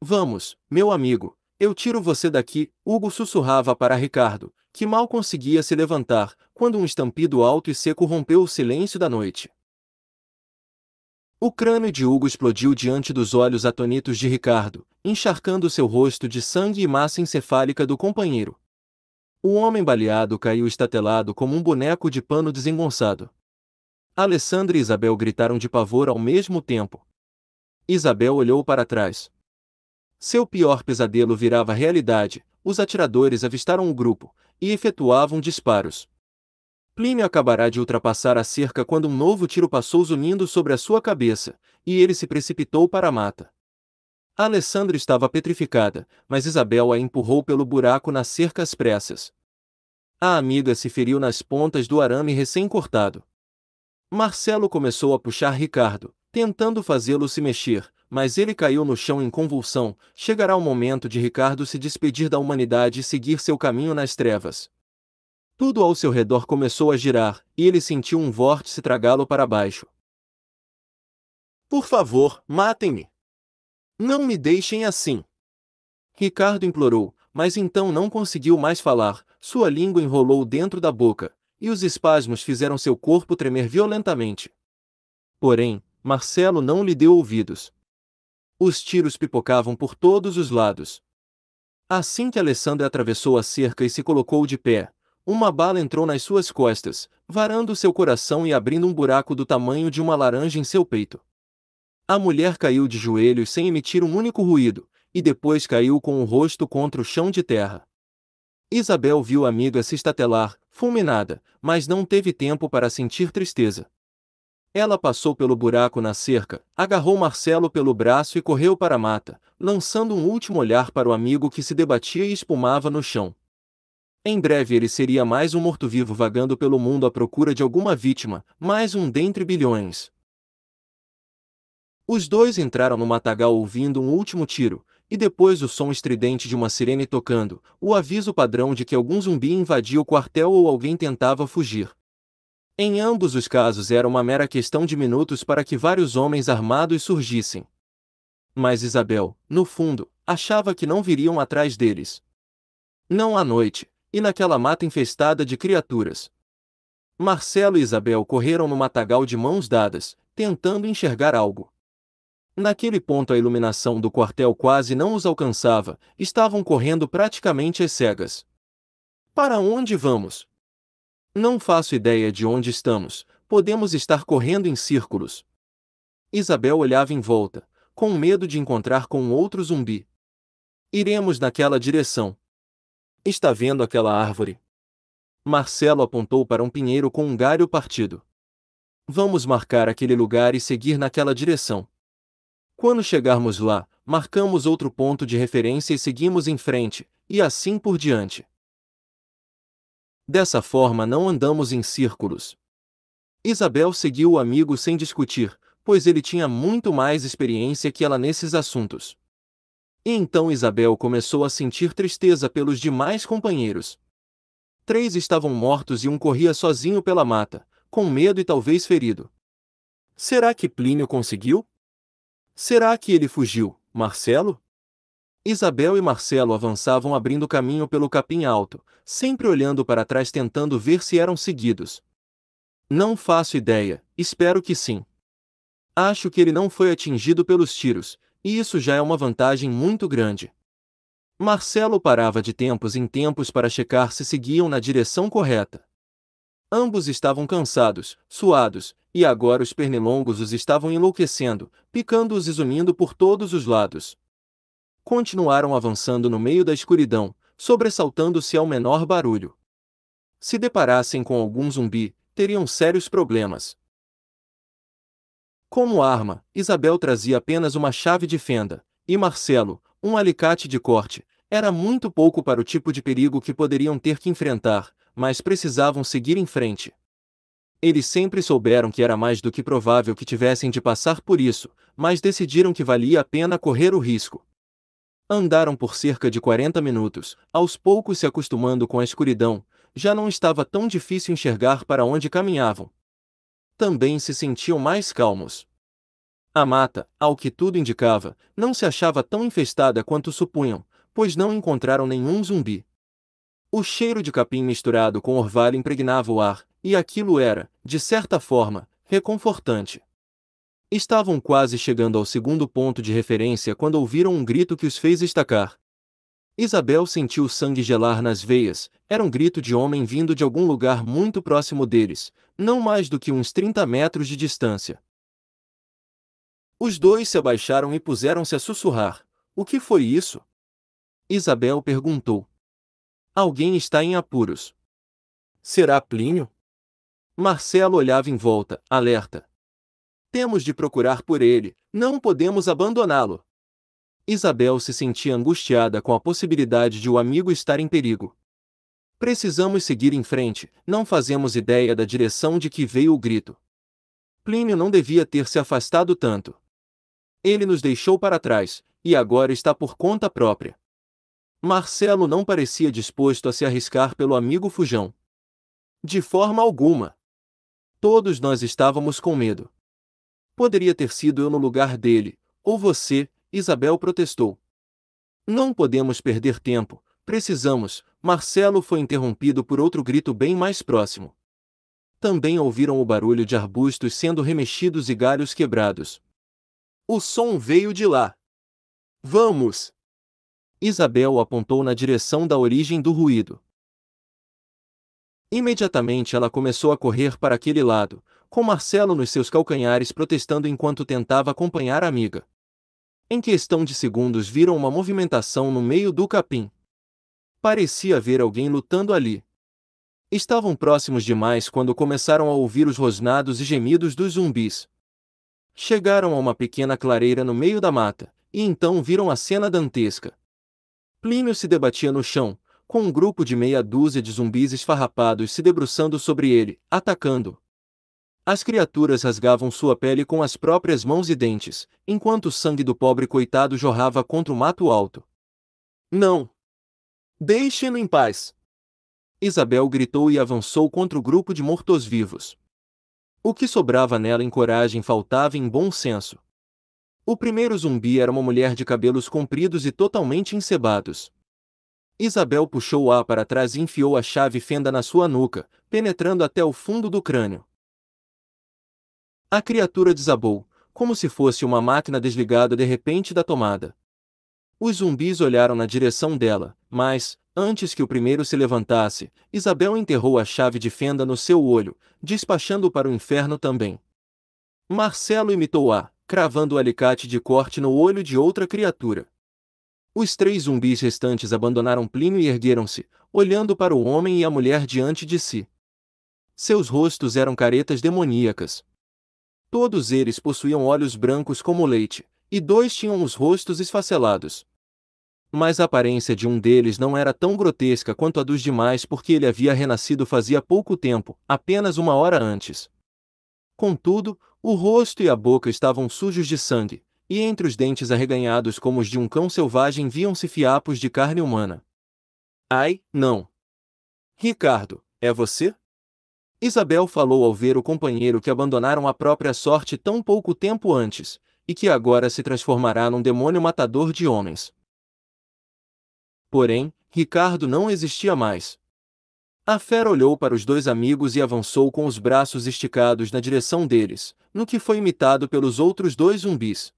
Vamos, meu amigo, eu tiro você daqui, Hugo sussurrava para Ricardo, que mal conseguia se levantar, quando um estampido alto e seco rompeu o silêncio da noite. O crânio de Hugo explodiu diante dos olhos atonitos de Ricardo, encharcando seu rosto de sangue e massa encefálica do companheiro. O homem baleado caiu estatelado como um boneco de pano desengonçado. Alessandra e Isabel gritaram de pavor ao mesmo tempo. Isabel olhou para trás. Seu pior pesadelo virava realidade, os atiradores avistaram o grupo e efetuavam disparos. Plínio acabará de ultrapassar a cerca quando um novo tiro passou zunindo sobre a sua cabeça, e ele se precipitou para a mata. A Alessandra estava petrificada, mas Isabel a empurrou pelo buraco na cerca às pressas. A amiga se feriu nas pontas do arame recém-cortado. Marcelo começou a puxar Ricardo, tentando fazê-lo se mexer, mas ele caiu no chão em convulsão. Chegará o momento de Ricardo se despedir da humanidade e seguir seu caminho nas trevas. Tudo ao seu redor começou a girar, e ele sentiu um vórtice tragá-lo para baixo. Por favor, matem-me! Não me deixem assim! Ricardo implorou, mas então não conseguiu mais falar, sua língua enrolou dentro da boca, e os espasmos fizeram seu corpo tremer violentamente. Porém, Marcelo não lhe deu ouvidos. Os tiros pipocavam por todos os lados. Assim que Alessandra atravessou a cerca e se colocou de pé, uma bala entrou nas suas costas, varando seu coração e abrindo um buraco do tamanho de uma laranja em seu peito. A mulher caiu de joelhos sem emitir um único ruído, e depois caiu com o rosto contra o chão de terra. Isabel viu a amiga se estatelar, fulminada, mas não teve tempo para sentir tristeza. Ela passou pelo buraco na cerca, agarrou Marcelo pelo braço e correu para a mata, lançando um último olhar para o amigo que se debatia e espumava no chão. Em breve ele seria mais um morto-vivo vagando pelo mundo à procura de alguma vítima, mais um dentre bilhões. Os dois entraram no matagal ouvindo um último tiro, e depois o som estridente de uma sirene tocando, o aviso padrão de que algum zumbi invadia o quartel ou alguém tentava fugir. Em ambos os casos era uma mera questão de minutos para que vários homens armados surgissem. Mas Isabel, no fundo, achava que não viriam atrás deles. Não à noite, e naquela mata infestada de criaturas. Marcelo e Isabel correram no matagal de mãos dadas, tentando enxergar algo. Naquele ponto a iluminação do quartel quase não os alcançava, estavam correndo praticamente às cegas. Para onde vamos? Não faço ideia de onde estamos, podemos estar correndo em círculos. Isabel olhava em volta, com medo de encontrar com outro zumbi. Iremos naquela direção, Está vendo aquela árvore? Marcelo apontou para um pinheiro com um galho partido. Vamos marcar aquele lugar e seguir naquela direção. Quando chegarmos lá, marcamos outro ponto de referência e seguimos em frente, e assim por diante. Dessa forma não andamos em círculos. Isabel seguiu o amigo sem discutir, pois ele tinha muito mais experiência que ela nesses assuntos. E então Isabel começou a sentir tristeza pelos demais companheiros. Três estavam mortos e um corria sozinho pela mata, com medo e talvez ferido. Será que Plínio conseguiu? Será que ele fugiu, Marcelo? Isabel e Marcelo avançavam abrindo caminho pelo capim alto, sempre olhando para trás tentando ver se eram seguidos. Não faço ideia, espero que sim. Acho que ele não foi atingido pelos tiros, e isso já é uma vantagem muito grande. Marcelo parava de tempos em tempos para checar se seguiam na direção correta. Ambos estavam cansados, suados, e agora os pernilongos os estavam enlouquecendo, picando-os e zunindo por todos os lados. Continuaram avançando no meio da escuridão, sobressaltando-se ao menor barulho. Se deparassem com algum zumbi, teriam sérios problemas. Como arma, Isabel trazia apenas uma chave de fenda, e Marcelo, um alicate de corte. Era muito pouco para o tipo de perigo que poderiam ter que enfrentar, mas precisavam seguir em frente. Eles sempre souberam que era mais do que provável que tivessem de passar por isso, mas decidiram que valia a pena correr o risco. Andaram por cerca de 40 minutos, aos poucos se acostumando com a escuridão, já não estava tão difícil enxergar para onde caminhavam, também se sentiam mais calmos. A mata, ao que tudo indicava, não se achava tão infestada quanto supunham, pois não encontraram nenhum zumbi. O cheiro de capim misturado com orvalho impregnava o ar, e aquilo era, de certa forma, reconfortante. Estavam quase chegando ao segundo ponto de referência quando ouviram um grito que os fez estacar, Isabel sentiu o sangue gelar nas veias, era um grito de homem vindo de algum lugar muito próximo deles, não mais do que uns 30 metros de distância. Os dois se abaixaram e puseram-se a sussurrar. O que foi isso? Isabel perguntou. Alguém está em apuros. Será Plínio? Marcelo olhava em volta, alerta. Temos de procurar por ele, não podemos abandoná-lo. Isabel se sentia angustiada com a possibilidade de o amigo estar em perigo. Precisamos seguir em frente, não fazemos ideia da direção de que veio o grito. Plínio não devia ter se afastado tanto. Ele nos deixou para trás, e agora está por conta própria. Marcelo não parecia disposto a se arriscar pelo amigo fujão. De forma alguma. Todos nós estávamos com medo. Poderia ter sido eu no lugar dele, ou você, Isabel protestou. Não podemos perder tempo, precisamos. Marcelo foi interrompido por outro grito bem mais próximo. Também ouviram o barulho de arbustos sendo remexidos e galhos quebrados. O som veio de lá. Vamos! Isabel apontou na direção da origem do ruído. Imediatamente ela começou a correr para aquele lado, com Marcelo nos seus calcanhares protestando enquanto tentava acompanhar a amiga. Em questão de segundos viram uma movimentação no meio do capim. Parecia haver alguém lutando ali. Estavam próximos demais quando começaram a ouvir os rosnados e gemidos dos zumbis. Chegaram a uma pequena clareira no meio da mata, e então viram a cena dantesca. Plínio se debatia no chão, com um grupo de meia dúzia de zumbis esfarrapados se debruçando sobre ele, atacando. As criaturas rasgavam sua pele com as próprias mãos e dentes, enquanto o sangue do pobre coitado jorrava contra o mato alto. Não! deixe no em paz! Isabel gritou e avançou contra o grupo de mortos-vivos. O que sobrava nela em coragem faltava em bom senso. O primeiro zumbi era uma mulher de cabelos compridos e totalmente encebados. Isabel puxou-a para trás e enfiou a chave fenda na sua nuca, penetrando até o fundo do crânio. A criatura desabou, como se fosse uma máquina desligada de repente da tomada. Os zumbis olharam na direção dela, mas, antes que o primeiro se levantasse, Isabel enterrou a chave de fenda no seu olho, despachando para o inferno também. Marcelo imitou-a, cravando o alicate de corte no olho de outra criatura. Os três zumbis restantes abandonaram Plínio e ergueram-se, olhando para o homem e a mulher diante de si. Seus rostos eram caretas demoníacas, Todos eles possuíam olhos brancos como leite, e dois tinham os rostos esfacelados. Mas a aparência de um deles não era tão grotesca quanto a dos demais porque ele havia renascido fazia pouco tempo, apenas uma hora antes. Contudo, o rosto e a boca estavam sujos de sangue, e entre os dentes arreganhados como os de um cão selvagem viam-se fiapos de carne humana. Ai, não! Ricardo, é você? Isabel falou ao ver o companheiro que abandonaram a própria sorte tão pouco tempo antes, e que agora se transformará num demônio matador de homens. Porém, Ricardo não existia mais. A fera olhou para os dois amigos e avançou com os braços esticados na direção deles, no que foi imitado pelos outros dois zumbis.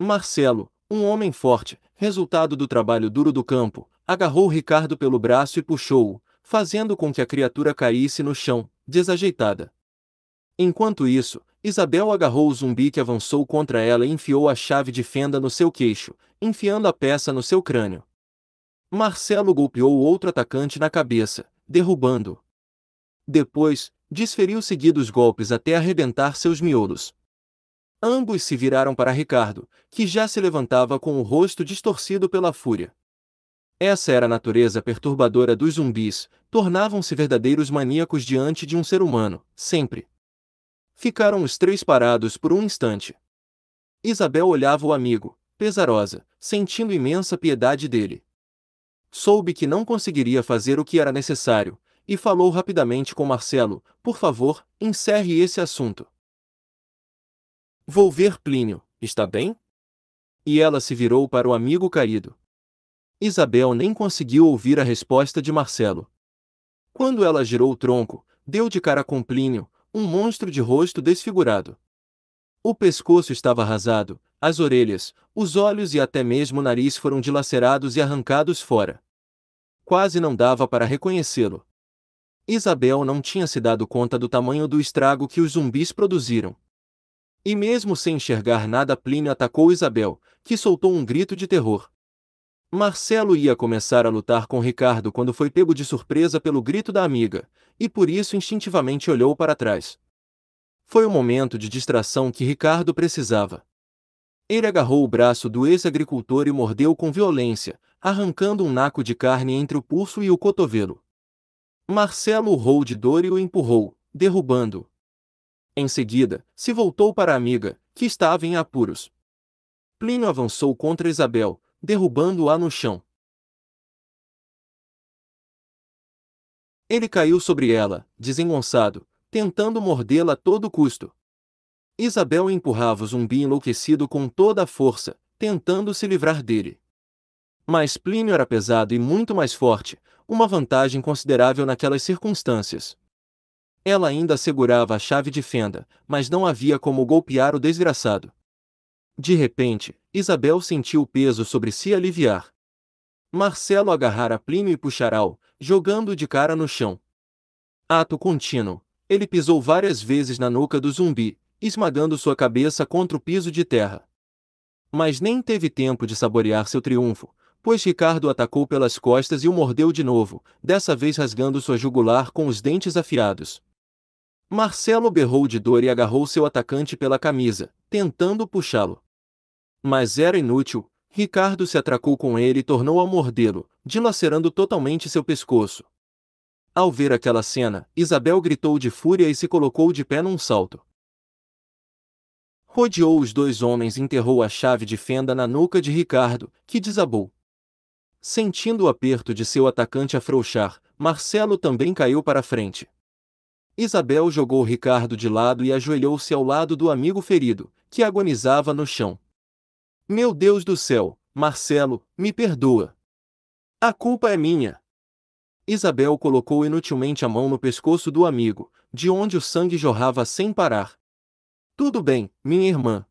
Marcelo, um homem forte, resultado do trabalho duro do campo, agarrou Ricardo pelo braço e puxou-o, fazendo com que a criatura caísse no chão, desajeitada. Enquanto isso, Isabel agarrou o zumbi que avançou contra ela e enfiou a chave de fenda no seu queixo, enfiando a peça no seu crânio. Marcelo golpeou outro atacante na cabeça, derrubando-o. Depois, desferiu seguidos golpes até arrebentar seus miolos. Ambos se viraram para Ricardo, que já se levantava com o rosto distorcido pela fúria. Essa era a natureza perturbadora dos zumbis, tornavam-se verdadeiros maníacos diante de um ser humano, sempre. Ficaram os três parados por um instante. Isabel olhava o amigo, pesarosa, sentindo imensa piedade dele. Soube que não conseguiria fazer o que era necessário, e falou rapidamente com Marcelo: Por favor, encerre esse assunto. Vou ver Plínio, está bem? E ela se virou para o amigo caído. Isabel nem conseguiu ouvir a resposta de Marcelo. Quando ela girou o tronco, deu de cara com Plínio, um monstro de rosto desfigurado. O pescoço estava arrasado, as orelhas, os olhos e até mesmo o nariz foram dilacerados e arrancados fora. Quase não dava para reconhecê-lo. Isabel não tinha se dado conta do tamanho do estrago que os zumbis produziram. E mesmo sem enxergar nada, Plínio atacou Isabel, que soltou um grito de terror. Marcelo ia começar a lutar com Ricardo quando foi pego de surpresa pelo grito da amiga, e por isso instintivamente olhou para trás. Foi o momento de distração que Ricardo precisava. Ele agarrou o braço do ex-agricultor e mordeu com violência, arrancando um naco de carne entre o pulso e o cotovelo. Marcelo urrou de dor e o empurrou, derrubando-o. Em seguida, se voltou para a amiga, que estava em apuros. Plínio avançou contra Isabel, derrubando-a no chão. Ele caiu sobre ela, desengonçado, tentando mordê-la a todo custo. Isabel empurrava o zumbi enlouquecido com toda a força, tentando se livrar dele. Mas Plínio era pesado e muito mais forte, uma vantagem considerável naquelas circunstâncias. Ela ainda segurava a chave de fenda, mas não havia como golpear o desgraçado. De repente, Isabel sentiu o peso sobre si aliviar. Marcelo agarrara Plínio e puxará-o, jogando de cara no chão. Ato contínuo. Ele pisou várias vezes na nuca do zumbi, esmagando sua cabeça contra o piso de terra. Mas nem teve tempo de saborear seu triunfo, pois Ricardo atacou pelas costas e o mordeu de novo, dessa vez rasgando sua jugular com os dentes afiados. Marcelo berrou de dor e agarrou seu atacante pela camisa, tentando puxá-lo. Mas era inútil. Ricardo se atracou com ele e tornou a mordê-lo, dilacerando totalmente seu pescoço. Ao ver aquela cena, Isabel gritou de fúria e se colocou de pé num salto. Rodeou os dois homens e enterrou a chave de fenda na nuca de Ricardo, que desabou. Sentindo o aperto de seu atacante afrouxar, Marcelo também caiu para frente. Isabel jogou Ricardo de lado e ajoelhou-se ao lado do amigo ferido, que agonizava no chão. Meu Deus do céu, Marcelo, me perdoa. A culpa é minha. Isabel colocou inutilmente a mão no pescoço do amigo, de onde o sangue jorrava sem parar. Tudo bem, minha irmã.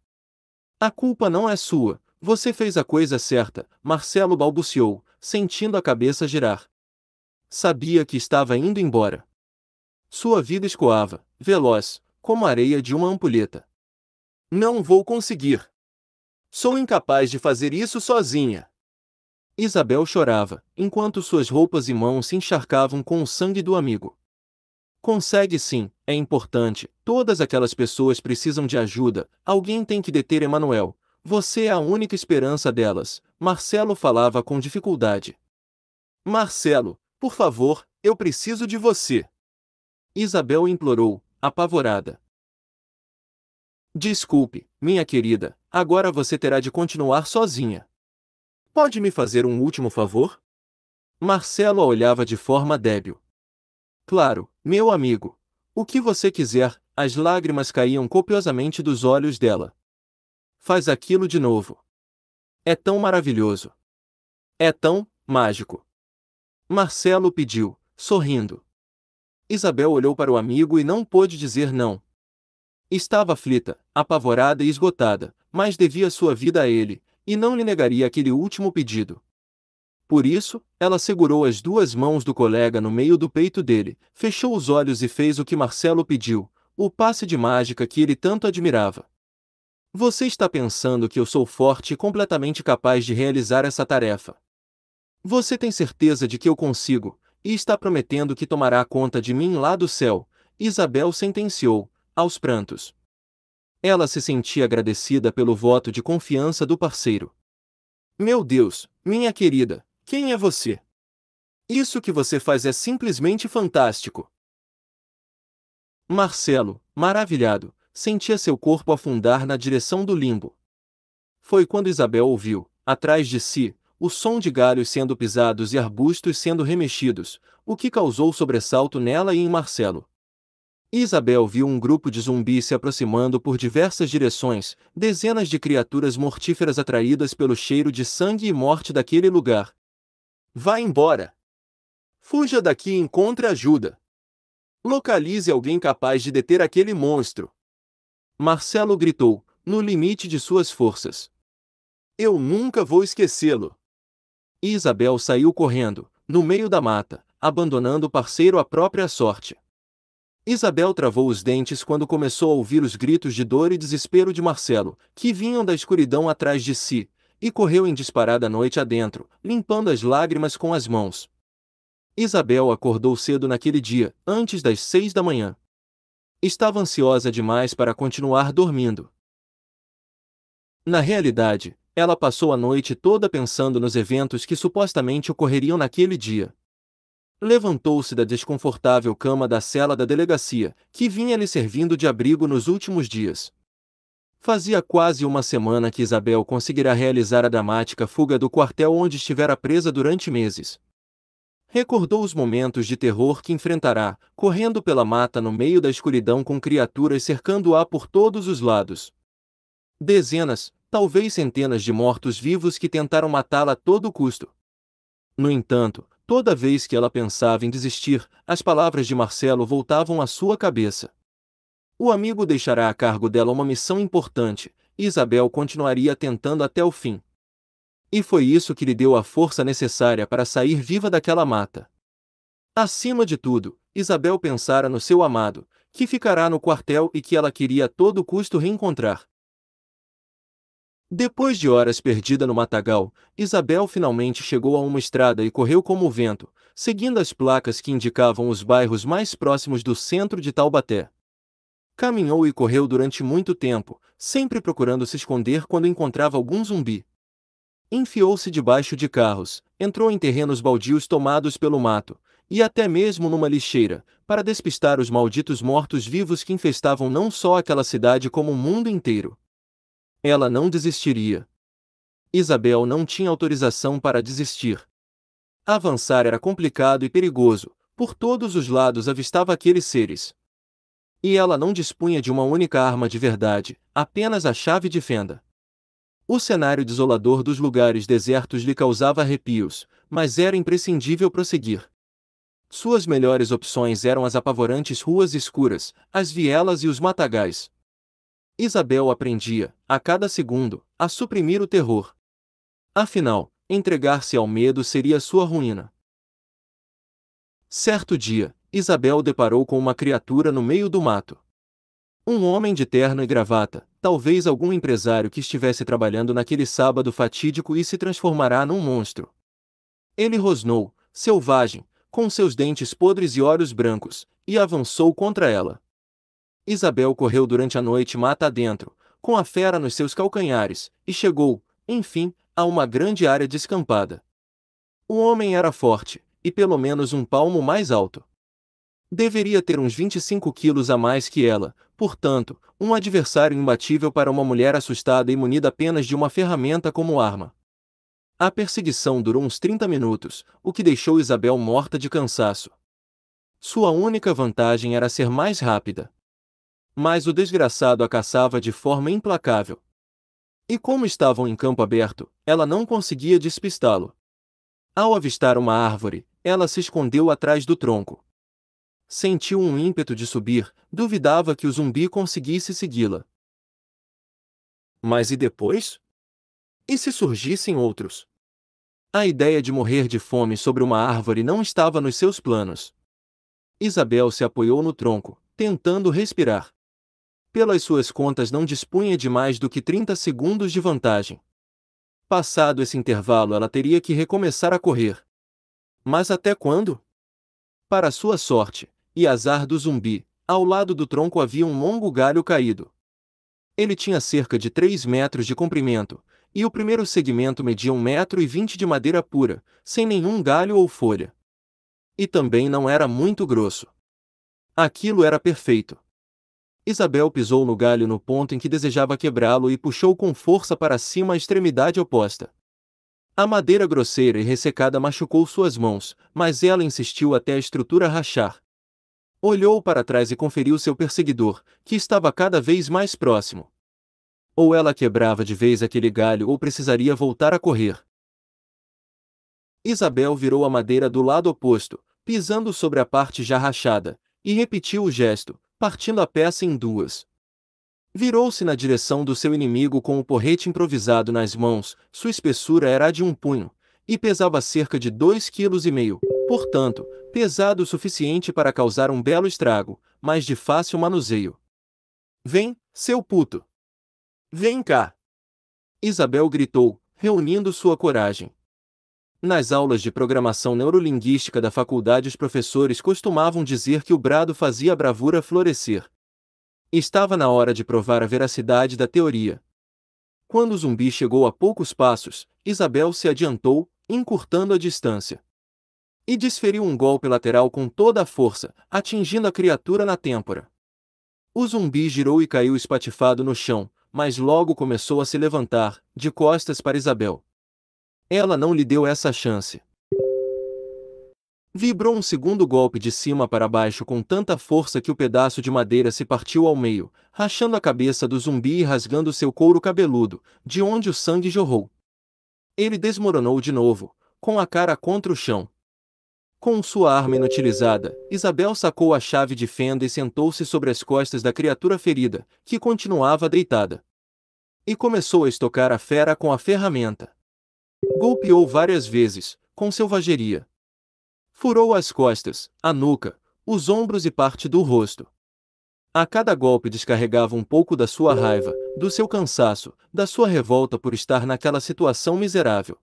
A culpa não é sua, você fez a coisa certa, Marcelo balbuciou, sentindo a cabeça girar. Sabia que estava indo embora. Sua vida escoava, veloz, como a areia de uma ampulheta. Não vou conseguir. Sou incapaz de fazer isso sozinha. Isabel chorava, enquanto suas roupas e mãos se encharcavam com o sangue do amigo. Consegue sim, é importante. Todas aquelas pessoas precisam de ajuda. Alguém tem que deter Emanuel. Você é a única esperança delas. Marcelo falava com dificuldade. Marcelo, por favor, eu preciso de você. Isabel implorou, apavorada. Desculpe, minha querida, Agora você terá de continuar sozinha. Pode me fazer um último favor? Marcelo a olhava de forma débil. Claro, meu amigo. O que você quiser, as lágrimas caíam copiosamente dos olhos dela. Faz aquilo de novo. É tão maravilhoso. É tão mágico. Marcelo pediu, sorrindo. Isabel olhou para o amigo e não pôde dizer não. Estava aflita, apavorada e esgotada, mas devia sua vida a ele, e não lhe negaria aquele último pedido. Por isso, ela segurou as duas mãos do colega no meio do peito dele, fechou os olhos e fez o que Marcelo pediu, o passe de mágica que ele tanto admirava. Você está pensando que eu sou forte e completamente capaz de realizar essa tarefa. Você tem certeza de que eu consigo, e está prometendo que tomará conta de mim lá do céu, Isabel sentenciou, aos prantos. Ela se sentia agradecida pelo voto de confiança do parceiro. Meu Deus, minha querida, quem é você? Isso que você faz é simplesmente fantástico. Marcelo, maravilhado, sentia seu corpo afundar na direção do limbo. Foi quando Isabel ouviu, atrás de si, o som de galhos sendo pisados e arbustos sendo remexidos, o que causou sobressalto nela e em Marcelo. Isabel viu um grupo de zumbis se aproximando por diversas direções, dezenas de criaturas mortíferas atraídas pelo cheiro de sangue e morte daquele lugar. Vá embora! Fuja daqui e encontre ajuda! Localize alguém capaz de deter aquele monstro! Marcelo gritou, no limite de suas forças. Eu nunca vou esquecê-lo! Isabel saiu correndo, no meio da mata, abandonando o parceiro à própria sorte. Isabel travou os dentes quando começou a ouvir os gritos de dor e desespero de Marcelo, que vinham da escuridão atrás de si, e correu em disparada noite adentro, limpando as lágrimas com as mãos. Isabel acordou cedo naquele dia, antes das seis da manhã. Estava ansiosa demais para continuar dormindo. Na realidade, ela passou a noite toda pensando nos eventos que supostamente ocorreriam naquele dia levantou-se da desconfortável cama da cela da delegacia, que vinha lhe servindo de abrigo nos últimos dias. Fazia quase uma semana que Isabel conseguira realizar a dramática fuga do quartel onde estivera presa durante meses. Recordou os momentos de terror que enfrentará, correndo pela mata no meio da escuridão com criaturas cercando-a por todos os lados. Dezenas, talvez centenas de mortos-vivos que tentaram matá-la a todo custo. No entanto, Toda vez que ela pensava em desistir, as palavras de Marcelo voltavam à sua cabeça. O amigo deixará a cargo dela uma missão importante, e Isabel continuaria tentando até o fim. E foi isso que lhe deu a força necessária para sair viva daquela mata. Acima de tudo, Isabel pensara no seu amado, que ficará no quartel e que ela queria a todo custo reencontrar. Depois de horas perdida no matagal, Isabel finalmente chegou a uma estrada e correu como o vento, seguindo as placas que indicavam os bairros mais próximos do centro de Taubaté. Caminhou e correu durante muito tempo, sempre procurando se esconder quando encontrava algum zumbi. Enfiou-se debaixo de carros, entrou em terrenos baldios tomados pelo mato, e até mesmo numa lixeira, para despistar os malditos mortos-vivos que infestavam não só aquela cidade como o mundo inteiro. Ela não desistiria. Isabel não tinha autorização para desistir. Avançar era complicado e perigoso, por todos os lados avistava aqueles seres. E ela não dispunha de uma única arma de verdade, apenas a chave de fenda. O cenário desolador dos lugares desertos lhe causava arrepios, mas era imprescindível prosseguir. Suas melhores opções eram as apavorantes ruas escuras, as vielas e os matagais. Isabel aprendia, a cada segundo, a suprimir o terror. Afinal, entregar-se ao medo seria sua ruína. Certo dia, Isabel deparou com uma criatura no meio do mato. Um homem de terno e gravata, talvez algum empresário que estivesse trabalhando naquele sábado fatídico e se transformará num monstro. Ele rosnou, selvagem, com seus dentes podres e olhos brancos, e avançou contra ela. Isabel correu durante a noite mata adentro, com a fera nos seus calcanhares, e chegou, enfim, a uma grande área descampada. O homem era forte, e pelo menos um palmo mais alto. Deveria ter uns 25 quilos a mais que ela, portanto, um adversário imbatível para uma mulher assustada e munida apenas de uma ferramenta como arma. A perseguição durou uns 30 minutos, o que deixou Isabel morta de cansaço. Sua única vantagem era ser mais rápida. Mas o desgraçado a caçava de forma implacável. E como estavam em campo aberto, ela não conseguia despistá-lo. Ao avistar uma árvore, ela se escondeu atrás do tronco. Sentiu um ímpeto de subir, duvidava que o zumbi conseguisse segui-la. Mas e depois? E se surgissem outros? A ideia de morrer de fome sobre uma árvore não estava nos seus planos. Isabel se apoiou no tronco, tentando respirar pelas suas contas não dispunha de mais do que 30 segundos de vantagem. Passado esse intervalo, ela teria que recomeçar a correr. Mas até quando? Para sua sorte, e azar do zumbi, ao lado do tronco havia um longo galho caído. Ele tinha cerca de 3 metros de comprimento, e o primeiro segmento media um metro e vinte de madeira pura, sem nenhum galho ou folha. E também não era muito grosso. Aquilo era perfeito. Isabel pisou no galho no ponto em que desejava quebrá-lo e puxou com força para cima a extremidade oposta. A madeira grosseira e ressecada machucou suas mãos, mas ela insistiu até a estrutura rachar. Olhou para trás e conferiu seu perseguidor, que estava cada vez mais próximo. Ou ela quebrava de vez aquele galho ou precisaria voltar a correr. Isabel virou a madeira do lado oposto, pisando sobre a parte já rachada, e repetiu o gesto, partindo a peça em duas. Virou-se na direção do seu inimigo com o porrete improvisado nas mãos, sua espessura era a de um punho, e pesava cerca de dois quilos e meio, portanto, pesado o suficiente para causar um belo estrago, mas de fácil manuseio. Vem, seu puto! Vem cá! Isabel gritou, reunindo sua coragem. Nas aulas de programação neurolinguística da faculdade, os professores costumavam dizer que o brado fazia a bravura florescer. Estava na hora de provar a veracidade da teoria. Quando o zumbi chegou a poucos passos, Isabel se adiantou, encurtando a distância. E desferiu um golpe lateral com toda a força, atingindo a criatura na têmpora. O zumbi girou e caiu espatifado no chão, mas logo começou a se levantar, de costas para Isabel. Ela não lhe deu essa chance. Vibrou um segundo golpe de cima para baixo com tanta força que o pedaço de madeira se partiu ao meio, rachando a cabeça do zumbi e rasgando seu couro cabeludo, de onde o sangue jorrou. Ele desmoronou de novo, com a cara contra o chão. Com sua arma inutilizada, Isabel sacou a chave de fenda e sentou-se sobre as costas da criatura ferida, que continuava deitada. E começou a estocar a fera com a ferramenta. Golpeou várias vezes, com selvageria. Furou as costas, a nuca, os ombros e parte do rosto. A cada golpe descarregava um pouco da sua raiva, do seu cansaço, da sua revolta por estar naquela situação miserável.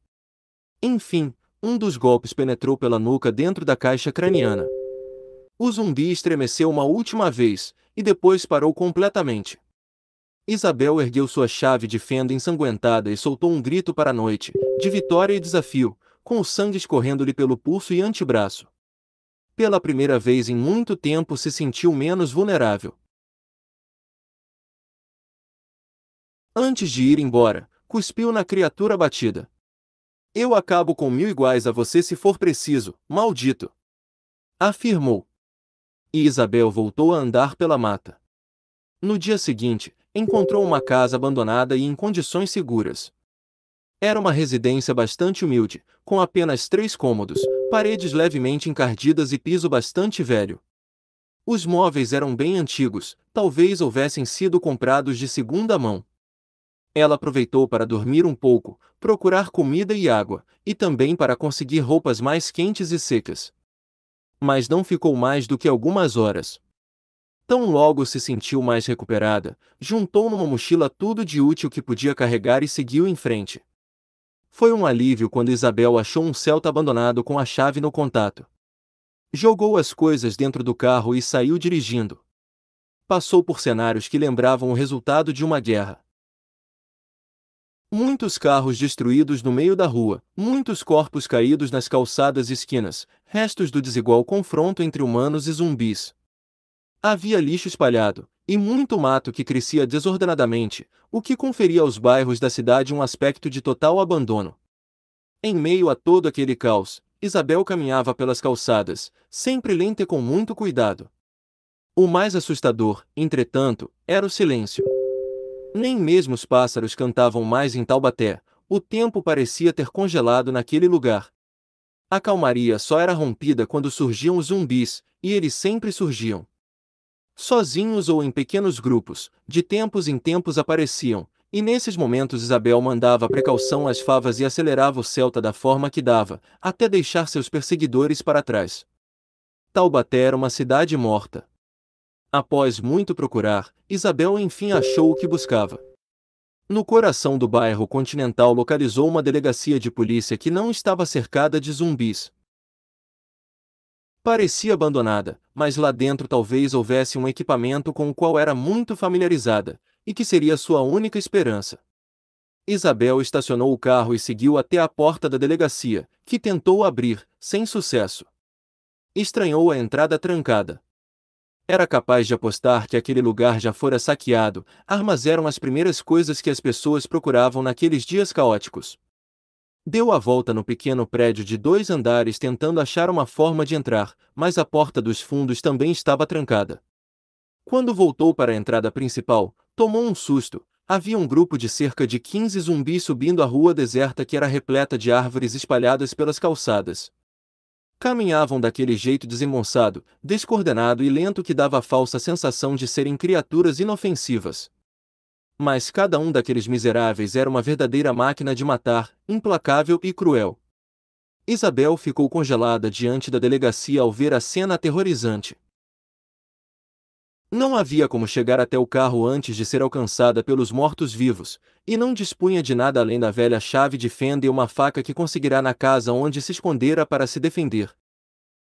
Enfim, um dos golpes penetrou pela nuca dentro da caixa craniana. O zumbi estremeceu uma última vez, e depois parou completamente. Isabel ergueu sua chave de fenda ensanguentada e soltou um grito para a noite, de vitória e desafio, com o sangue escorrendo-lhe pelo pulso e antebraço. Pela primeira vez em muito tempo se sentiu menos vulnerável. Antes de ir embora, cuspiu na criatura batida. Eu acabo com mil iguais a você se for preciso, maldito! Afirmou. E Isabel voltou a andar pela mata. No dia seguinte, encontrou uma casa abandonada e em condições seguras. Era uma residência bastante humilde, com apenas três cômodos, paredes levemente encardidas e piso bastante velho. Os móveis eram bem antigos, talvez houvessem sido comprados de segunda mão. Ela aproveitou para dormir um pouco, procurar comida e água, e também para conseguir roupas mais quentes e secas. Mas não ficou mais do que algumas horas. Tão logo se sentiu mais recuperada, juntou numa mochila tudo de útil que podia carregar e seguiu em frente. Foi um alívio quando Isabel achou um Celta abandonado com a chave no contato. Jogou as coisas dentro do carro e saiu dirigindo. Passou por cenários que lembravam o resultado de uma guerra. Muitos carros destruídos no meio da rua, muitos corpos caídos nas calçadas e esquinas, restos do desigual confronto entre humanos e zumbis, Havia lixo espalhado, e muito mato que crescia desordenadamente, o que conferia aos bairros da cidade um aspecto de total abandono. Em meio a todo aquele caos, Isabel caminhava pelas calçadas, sempre lenta e com muito cuidado. O mais assustador, entretanto, era o silêncio. Nem mesmo os pássaros cantavam mais em Taubaté, o tempo parecia ter congelado naquele lugar. A calmaria só era rompida quando surgiam os zumbis, e eles sempre surgiam, sozinhos ou em pequenos grupos, de tempos em tempos apareciam, e nesses momentos Isabel mandava precaução às favas e acelerava o Celta da forma que dava, até deixar seus perseguidores para trás. Taubaté era uma cidade morta. Após muito procurar, Isabel enfim achou o que buscava. No coração do bairro continental localizou uma delegacia de polícia que não estava cercada de zumbis, Parecia abandonada, mas lá dentro talvez houvesse um equipamento com o qual era muito familiarizada, e que seria sua única esperança. Isabel estacionou o carro e seguiu até a porta da delegacia, que tentou abrir, sem sucesso. Estranhou a entrada trancada. Era capaz de apostar que aquele lugar já fora saqueado, armas eram as primeiras coisas que as pessoas procuravam naqueles dias caóticos. Deu a volta no pequeno prédio de dois andares tentando achar uma forma de entrar, mas a porta dos fundos também estava trancada. Quando voltou para a entrada principal, tomou um susto. Havia um grupo de cerca de 15 zumbis subindo a rua deserta que era repleta de árvores espalhadas pelas calçadas. Caminhavam daquele jeito desengonçado, descoordenado e lento que dava a falsa sensação de serem criaturas inofensivas mas cada um daqueles miseráveis era uma verdadeira máquina de matar, implacável e cruel. Isabel ficou congelada diante da delegacia ao ver a cena aterrorizante. Não havia como chegar até o carro antes de ser alcançada pelos mortos-vivos, e não dispunha de nada além da velha chave de fenda e uma faca que conseguirá na casa onde se escondera para se defender.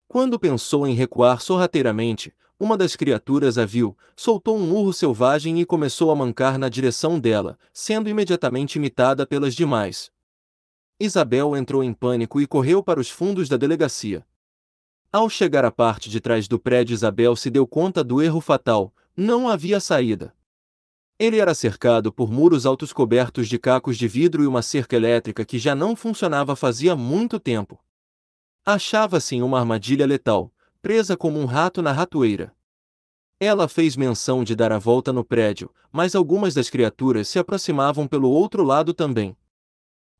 Quando pensou em recuar sorrateiramente, uma das criaturas a viu, soltou um urro selvagem e começou a mancar na direção dela, sendo imediatamente imitada pelas demais. Isabel entrou em pânico e correu para os fundos da delegacia. Ao chegar à parte de trás do prédio, Isabel se deu conta do erro fatal: não havia saída. Ele era cercado por muros altos cobertos de cacos de vidro e uma cerca elétrica que já não funcionava fazia muito tempo. Achava-se em uma armadilha letal, presa como um rato na ratoeira. Ela fez menção de dar a volta no prédio, mas algumas das criaturas se aproximavam pelo outro lado também.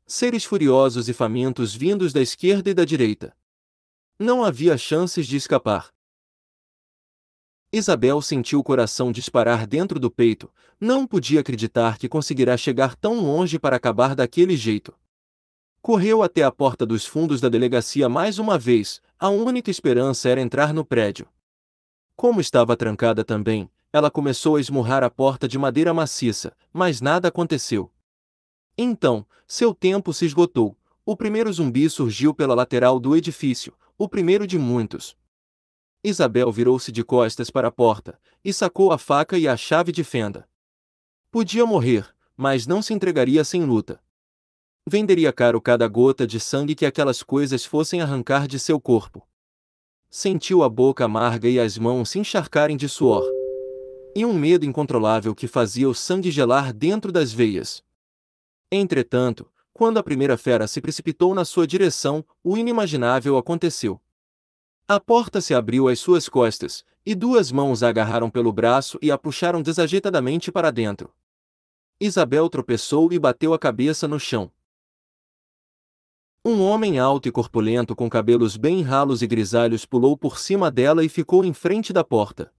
Seres furiosos e famintos vindos da esquerda e da direita. Não havia chances de escapar. Isabel sentiu o coração disparar dentro do peito, não podia acreditar que conseguirá chegar tão longe para acabar daquele jeito. Correu até a porta dos fundos da delegacia mais uma vez, a única esperança era entrar no prédio. Como estava trancada também, ela começou a esmurrar a porta de madeira maciça, mas nada aconteceu. Então, seu tempo se esgotou. O primeiro zumbi surgiu pela lateral do edifício, o primeiro de muitos. Isabel virou-se de costas para a porta e sacou a faca e a chave de fenda. Podia morrer, mas não se entregaria sem luta venderia caro cada gota de sangue que aquelas coisas fossem arrancar de seu corpo. Sentiu a boca amarga e as mãos se encharcarem de suor. E um medo incontrolável que fazia o sangue gelar dentro das veias. Entretanto, quando a primeira fera se precipitou na sua direção, o inimaginável aconteceu. A porta se abriu às suas costas, e duas mãos a agarraram pelo braço e a puxaram desajeitadamente para dentro. Isabel tropeçou e bateu a cabeça no chão. Um homem alto e corpulento com cabelos bem ralos e grisalhos pulou por cima dela e ficou em frente da porta.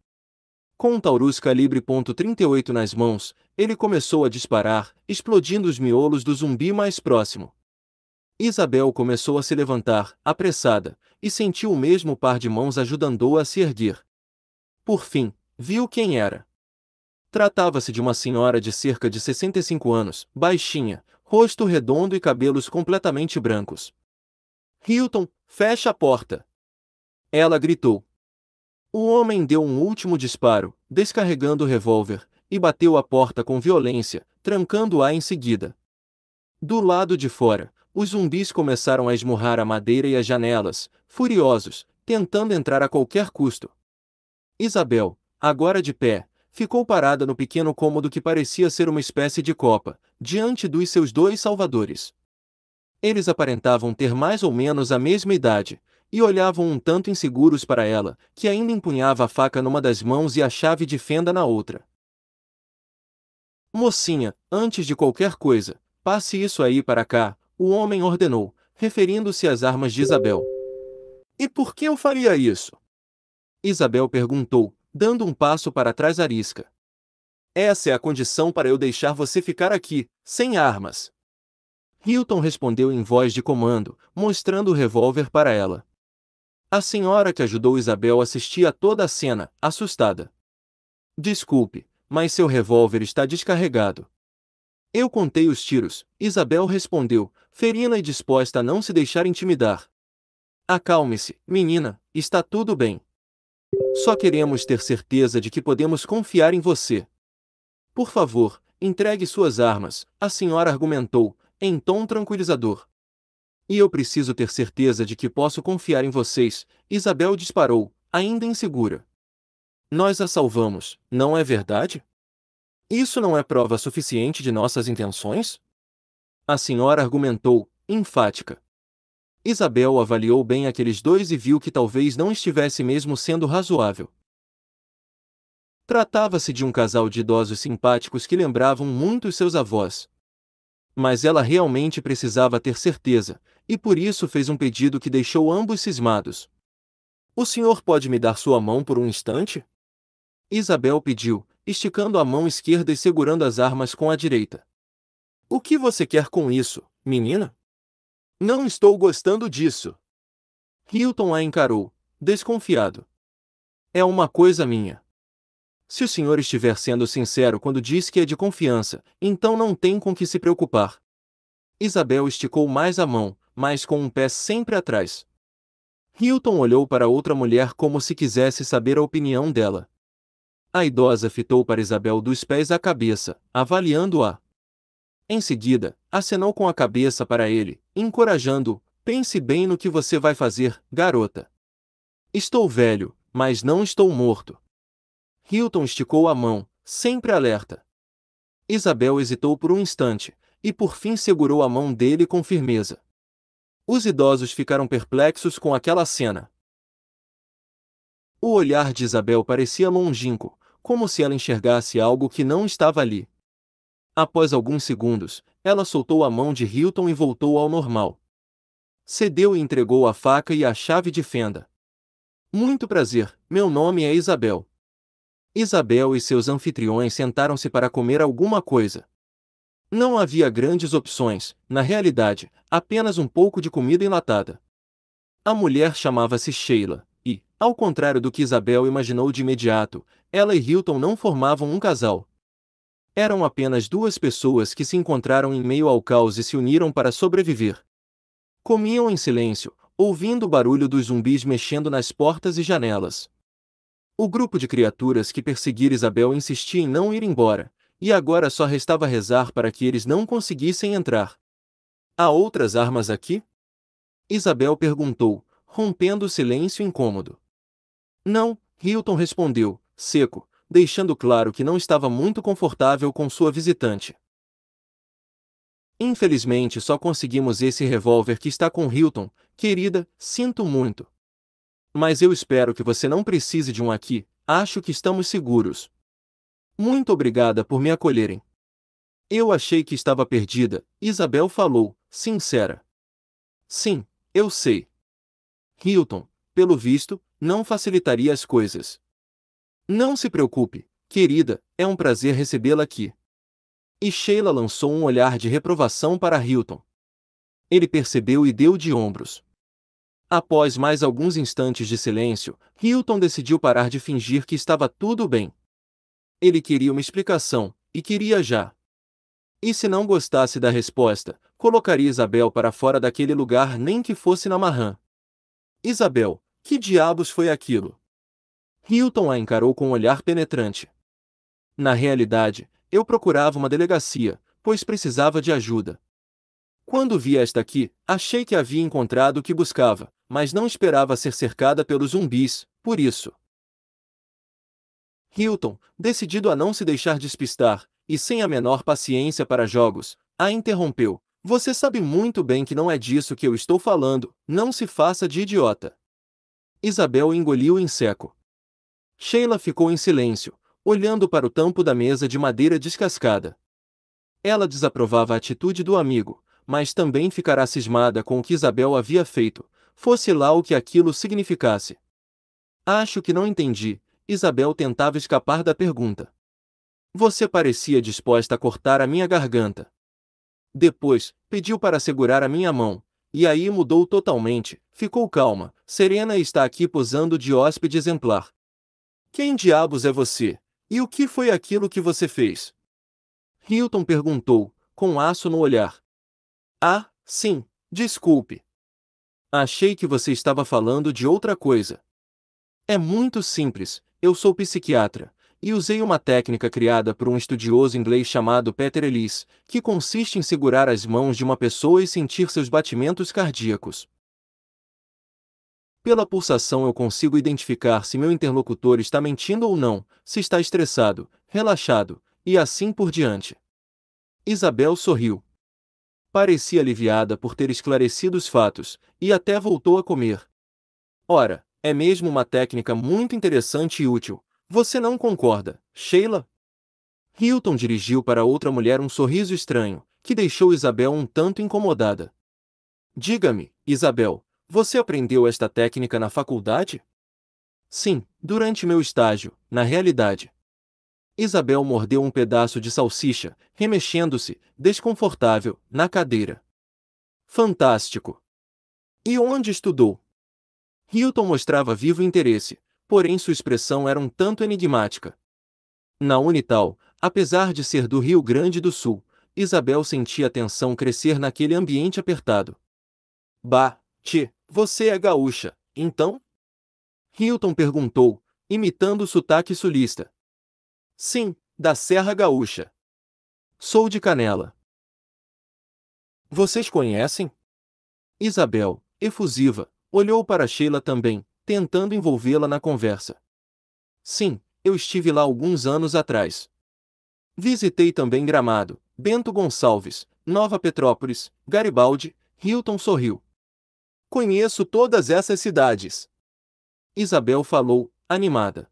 Com um Taurus calibre .38 nas mãos, ele começou a disparar, explodindo os miolos do zumbi mais próximo. Isabel começou a se levantar, apressada, e sentiu o mesmo par de mãos ajudando-a a se erguer. Por fim, viu quem era. Tratava-se de uma senhora de cerca de 65 anos, baixinha, rosto redondo e cabelos completamente brancos. Hilton, fecha a porta! Ela gritou. O homem deu um último disparo, descarregando o revólver, e bateu a porta com violência, trancando-a em seguida. Do lado de fora, os zumbis começaram a esmurrar a madeira e as janelas, furiosos, tentando entrar a qualquer custo. Isabel, agora de pé, ficou parada no pequeno cômodo que parecia ser uma espécie de copa, diante dos seus dois salvadores. Eles aparentavam ter mais ou menos a mesma idade, e olhavam um tanto inseguros para ela, que ainda empunhava a faca numa das mãos e a chave de fenda na outra. Mocinha, antes de qualquer coisa, passe isso aí para cá, o homem ordenou, referindo-se às armas de Isabel. E por que eu faria isso? Isabel perguntou, dando um passo para trás arisca. Essa é a condição para eu deixar você ficar aqui, sem armas. Hilton respondeu em voz de comando, mostrando o revólver para ela. A senhora que ajudou Isabel assistia a toda a cena, assustada. Desculpe, mas seu revólver está descarregado. Eu contei os tiros, Isabel respondeu, ferina e disposta a não se deixar intimidar. Acalme-se, menina, está tudo bem. Só queremos ter certeza de que podemos confiar em você. Por favor, entregue suas armas, a senhora argumentou, em tom tranquilizador. E eu preciso ter certeza de que posso confiar em vocês, Isabel disparou, ainda insegura. Nós a salvamos, não é verdade? Isso não é prova suficiente de nossas intenções? A senhora argumentou, enfática. Isabel avaliou bem aqueles dois e viu que talvez não estivesse mesmo sendo razoável. Tratava-se de um casal de idosos simpáticos que lembravam muito seus avós. Mas ela realmente precisava ter certeza, e por isso fez um pedido que deixou ambos cismados. O senhor pode me dar sua mão por um instante? Isabel pediu, esticando a mão esquerda e segurando as armas com a direita. O que você quer com isso, menina? Não estou gostando disso. Hilton a encarou, desconfiado. É uma coisa minha. Se o senhor estiver sendo sincero quando diz que é de confiança, então não tem com que se preocupar. Isabel esticou mais a mão, mas com um pé sempre atrás. Hilton olhou para outra mulher como se quisesse saber a opinião dela. A idosa fitou para Isabel dos pés à cabeça, avaliando-a. Em seguida, acenou com a cabeça para ele, encorajando-o: Pense bem no que você vai fazer, garota. Estou velho, mas não estou morto. Hilton esticou a mão, sempre alerta. Isabel hesitou por um instante, e por fim segurou a mão dele com firmeza. Os idosos ficaram perplexos com aquela cena. O olhar de Isabel parecia longínquo, como se ela enxergasse algo que não estava ali. Após alguns segundos, ela soltou a mão de Hilton e voltou ao normal. Cedeu e entregou a faca e a chave de fenda. Muito prazer, meu nome é Isabel. Isabel e seus anfitriões sentaram-se para comer alguma coisa. Não havia grandes opções, na realidade, apenas um pouco de comida enlatada. A mulher chamava-se Sheila, e, ao contrário do que Isabel imaginou de imediato, ela e Hilton não formavam um casal, eram apenas duas pessoas que se encontraram em meio ao caos e se uniram para sobreviver. Comiam em silêncio, ouvindo o barulho dos zumbis mexendo nas portas e janelas. O grupo de criaturas que perseguira Isabel insistia em não ir embora, e agora só restava rezar para que eles não conseguissem entrar. Há outras armas aqui? Isabel perguntou, rompendo o silêncio incômodo. Não, Hilton respondeu, seco, deixando claro que não estava muito confortável com sua visitante. Infelizmente só conseguimos esse revólver que está com Hilton, querida, sinto muito. Mas eu espero que você não precise de um aqui, acho que estamos seguros. Muito obrigada por me acolherem. Eu achei que estava perdida, Isabel falou, sincera. Sim, eu sei. Hilton, pelo visto, não facilitaria as coisas. Não se preocupe, querida, é um prazer recebê-la aqui. E Sheila lançou um olhar de reprovação para Hilton. Ele percebeu e deu de ombros. Após mais alguns instantes de silêncio, Hilton decidiu parar de fingir que estava tudo bem. Ele queria uma explicação, e queria já. E se não gostasse da resposta, colocaria Isabel para fora daquele lugar nem que fosse na marrã. Isabel, que diabos foi aquilo? Hilton a encarou com um olhar penetrante. Na realidade, eu procurava uma delegacia, pois precisava de ajuda. Quando vi esta aqui, achei que havia encontrado o que buscava, mas não esperava ser cercada pelos zumbis, por isso. Hilton, decidido a não se deixar despistar, e sem a menor paciência para jogos, a interrompeu. Você sabe muito bem que não é disso que eu estou falando, não se faça de idiota. Isabel engoliu em seco. Sheila ficou em silêncio, olhando para o tampo da mesa de madeira descascada. Ela desaprovava a atitude do amigo, mas também ficará cismada com o que Isabel havia feito, fosse lá o que aquilo significasse. Acho que não entendi, Isabel tentava escapar da pergunta. Você parecia disposta a cortar a minha garganta. Depois, pediu para segurar a minha mão, e aí mudou totalmente, ficou calma, serena e está aqui posando de hóspede exemplar. Quem diabos é você? E o que foi aquilo que você fez? Hilton perguntou, com aço no olhar. Ah, sim, desculpe. Achei que você estava falando de outra coisa. É muito simples, eu sou psiquiatra, e usei uma técnica criada por um estudioso inglês chamado Peter Ellis, que consiste em segurar as mãos de uma pessoa e sentir seus batimentos cardíacos. Pela pulsação eu consigo identificar se meu interlocutor está mentindo ou não, se está estressado, relaxado, e assim por diante. Isabel sorriu. Parecia aliviada por ter esclarecido os fatos, e até voltou a comer. Ora, é mesmo uma técnica muito interessante e útil. Você não concorda, Sheila? Hilton dirigiu para outra mulher um sorriso estranho, que deixou Isabel um tanto incomodada. Diga-me, Isabel, você aprendeu esta técnica na faculdade? Sim, durante meu estágio, na realidade. Isabel mordeu um pedaço de salsicha, remexendo-se, desconfortável, na cadeira. Fantástico! E onde estudou? Hilton mostrava vivo interesse, porém sua expressão era um tanto enigmática. Na Unital, apesar de ser do Rio Grande do Sul, Isabel sentia a tensão crescer naquele ambiente apertado. Bah, tchê, você é gaúcha, então? Hilton perguntou, imitando o sotaque sulista. Sim, da Serra Gaúcha. Sou de Canela. Vocês conhecem? Isabel, efusiva, olhou para Sheila também, tentando envolvê-la na conversa. Sim, eu estive lá alguns anos atrás. Visitei também Gramado, Bento Gonçalves, Nova Petrópolis, Garibaldi, Hilton sorriu. Conheço todas essas cidades. Isabel falou, animada.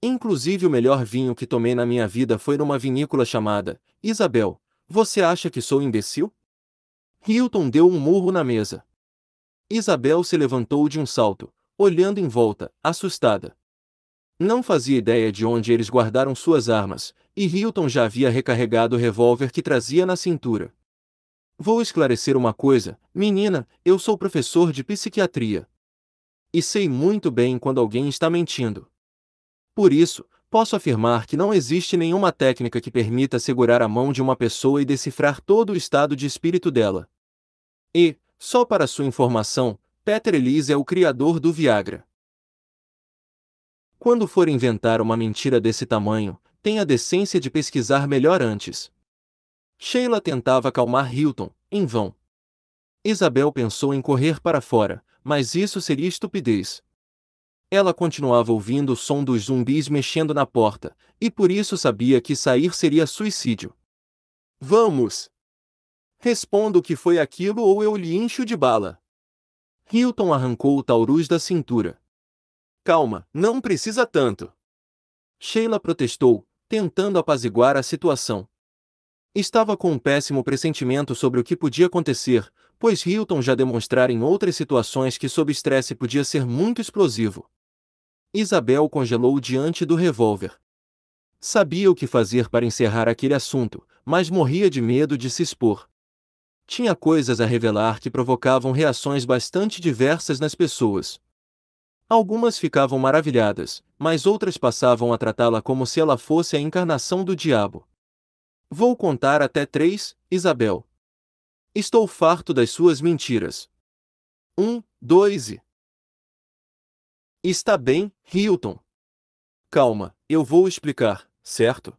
Inclusive o melhor vinho que tomei na minha vida foi numa vinícola chamada Isabel. Você acha que sou imbecil? Hilton deu um murro na mesa. Isabel se levantou de um salto, olhando em volta, assustada. Não fazia ideia de onde eles guardaram suas armas, e Hilton já havia recarregado o revólver que trazia na cintura. Vou esclarecer uma coisa, menina, eu sou professor de psiquiatria. E sei muito bem quando alguém está mentindo. Por isso, posso afirmar que não existe nenhuma técnica que permita segurar a mão de uma pessoa e decifrar todo o estado de espírito dela. E, só para sua informação, Peter Elise é o criador do Viagra. Quando for inventar uma mentira desse tamanho, tenha a decência de pesquisar melhor antes. Sheila tentava acalmar Hilton, em vão. Isabel pensou em correr para fora, mas isso seria estupidez. Ela continuava ouvindo o som dos zumbis mexendo na porta, e por isso sabia que sair seria suicídio. Vamos! Respondo que foi aquilo ou eu lhe encho de bala. Hilton arrancou o taurus da cintura. Calma, não precisa tanto. Sheila protestou, tentando apaziguar a situação, Estava com um péssimo pressentimento sobre o que podia acontecer, pois Hilton já demonstrara em outras situações que sob estresse podia ser muito explosivo. Isabel congelou diante do revólver. Sabia o que fazer para encerrar aquele assunto, mas morria de medo de se expor. Tinha coisas a revelar que provocavam reações bastante diversas nas pessoas. Algumas ficavam maravilhadas, mas outras passavam a tratá-la como se ela fosse a encarnação do diabo. Vou contar até três, Isabel. Estou farto das suas mentiras. Um, dois e. Está bem, Hilton. Calma, eu vou explicar, certo?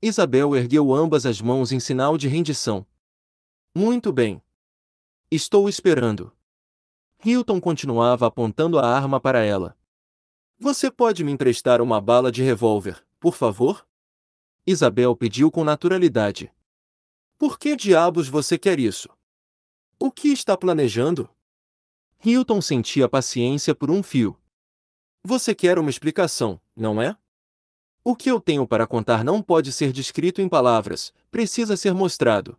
Isabel ergueu ambas as mãos em sinal de rendição. Muito bem. Estou esperando. Hilton continuava apontando a arma para ela. Você pode me emprestar uma bala de revólver, por favor? Isabel pediu com naturalidade. Por que diabos você quer isso? O que está planejando? Hilton sentia paciência por um fio. Você quer uma explicação, não é? O que eu tenho para contar não pode ser descrito em palavras, precisa ser mostrado.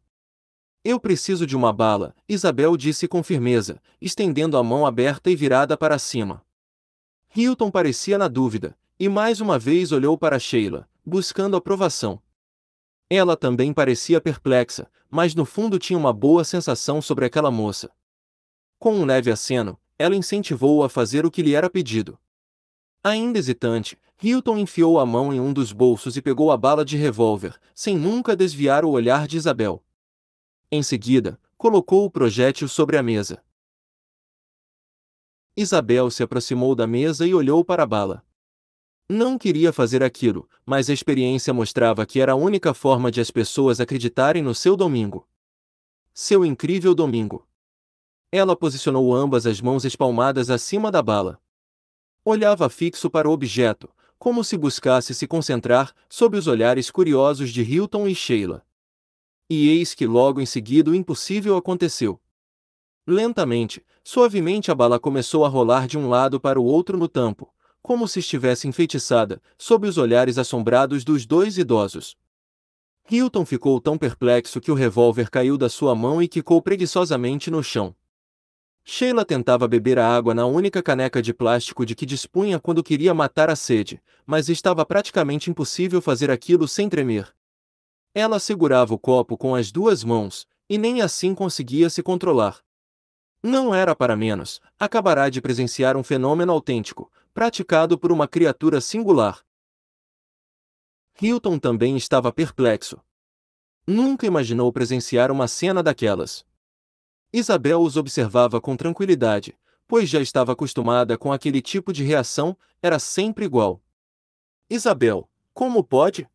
Eu preciso de uma bala, Isabel disse com firmeza, estendendo a mão aberta e virada para cima. Hilton parecia na dúvida, e mais uma vez olhou para Sheila, buscando aprovação. Ela também parecia perplexa, mas no fundo tinha uma boa sensação sobre aquela moça. Com um leve aceno, ela incentivou-o a fazer o que lhe era pedido. Ainda hesitante, Hilton enfiou a mão em um dos bolsos e pegou a bala de revólver, sem nunca desviar o olhar de Isabel. Em seguida, colocou o projétil sobre a mesa. Isabel se aproximou da mesa e olhou para a bala. Não queria fazer aquilo, mas a experiência mostrava que era a única forma de as pessoas acreditarem no seu domingo. Seu incrível domingo. Ela posicionou ambas as mãos espalmadas acima da bala. Olhava fixo para o objeto, como se buscasse se concentrar sob os olhares curiosos de Hilton e Sheila. E eis que logo em seguida o impossível aconteceu. Lentamente, suavemente a bala começou a rolar de um lado para o outro no tampo, como se estivesse enfeitiçada, sob os olhares assombrados dos dois idosos. Hilton ficou tão perplexo que o revólver caiu da sua mão e quicou preguiçosamente no chão. Sheila tentava beber a água na única caneca de plástico de que dispunha quando queria matar a sede, mas estava praticamente impossível fazer aquilo sem tremer. Ela segurava o copo com as duas mãos, e nem assim conseguia se controlar. Não era para menos, acabará de presenciar um fenômeno autêntico, praticado por uma criatura singular. Hilton também estava perplexo. Nunca imaginou presenciar uma cena daquelas. Isabel os observava com tranquilidade, pois já estava acostumada com aquele tipo de reação, era sempre igual. Isabel, como pode?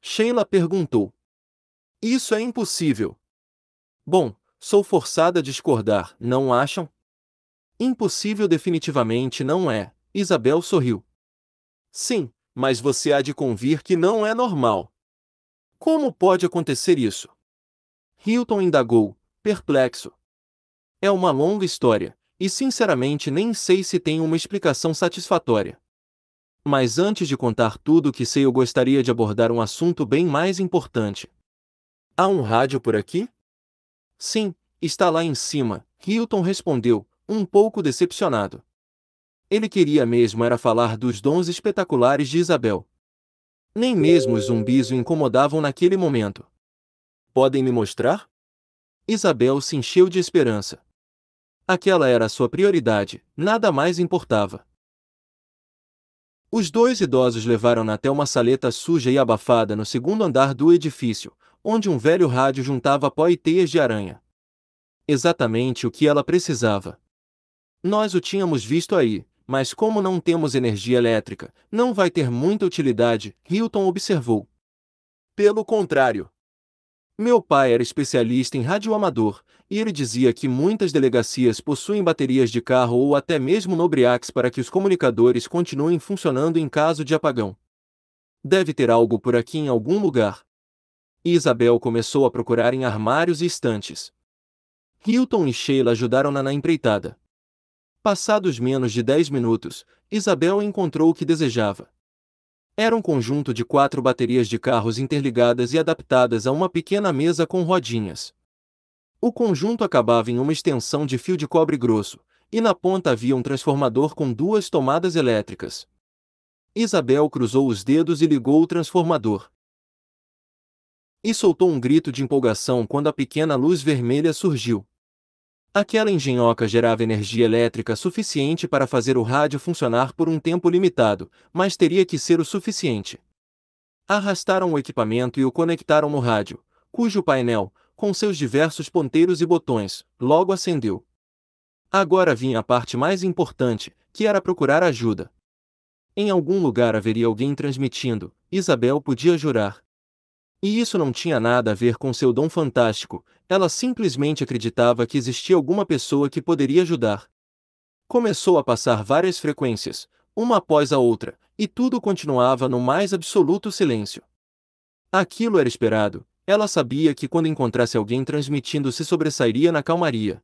Sheila perguntou. Isso é impossível. Bom, Sou forçada a discordar, não acham? Impossível definitivamente não é, Isabel sorriu. Sim, mas você há de convir que não é normal. Como pode acontecer isso? Hilton indagou, perplexo. É uma longa história, e sinceramente nem sei se tem uma explicação satisfatória. Mas antes de contar tudo o que sei, eu gostaria de abordar um assunto bem mais importante. Há um rádio por aqui? Sim, está lá em cima, Hilton respondeu, um pouco decepcionado. Ele queria mesmo era falar dos dons espetaculares de Isabel. Nem mesmo os zumbis o incomodavam naquele momento. Podem me mostrar? Isabel se encheu de esperança. Aquela era a sua prioridade, nada mais importava. Os dois idosos levaram-na até uma saleta suja e abafada no segundo andar do edifício, onde um velho rádio juntava pó e teias de aranha. Exatamente o que ela precisava. Nós o tínhamos visto aí, mas como não temos energia elétrica, não vai ter muita utilidade, Hilton observou. Pelo contrário. Meu pai era especialista em radioamador, e ele dizia que muitas delegacias possuem baterias de carro ou até mesmo nobriacs para que os comunicadores continuem funcionando em caso de apagão. Deve ter algo por aqui em algum lugar. E Isabel começou a procurar em armários e estantes. Hilton e Sheila ajudaram-na na empreitada. Passados menos de dez minutos, Isabel encontrou o que desejava. Era um conjunto de quatro baterias de carros interligadas e adaptadas a uma pequena mesa com rodinhas. O conjunto acabava em uma extensão de fio de cobre grosso, e na ponta havia um transformador com duas tomadas elétricas. Isabel cruzou os dedos e ligou o transformador e soltou um grito de empolgação quando a pequena luz vermelha surgiu. Aquela engenhoca gerava energia elétrica suficiente para fazer o rádio funcionar por um tempo limitado, mas teria que ser o suficiente. Arrastaram o equipamento e o conectaram no rádio, cujo painel, com seus diversos ponteiros e botões, logo acendeu. Agora vinha a parte mais importante, que era procurar ajuda. Em algum lugar haveria alguém transmitindo, Isabel podia jurar. E isso não tinha nada a ver com seu dom fantástico, ela simplesmente acreditava que existia alguma pessoa que poderia ajudar. Começou a passar várias frequências, uma após a outra, e tudo continuava no mais absoluto silêncio. Aquilo era esperado, ela sabia que quando encontrasse alguém transmitindo se sobressairia na calmaria.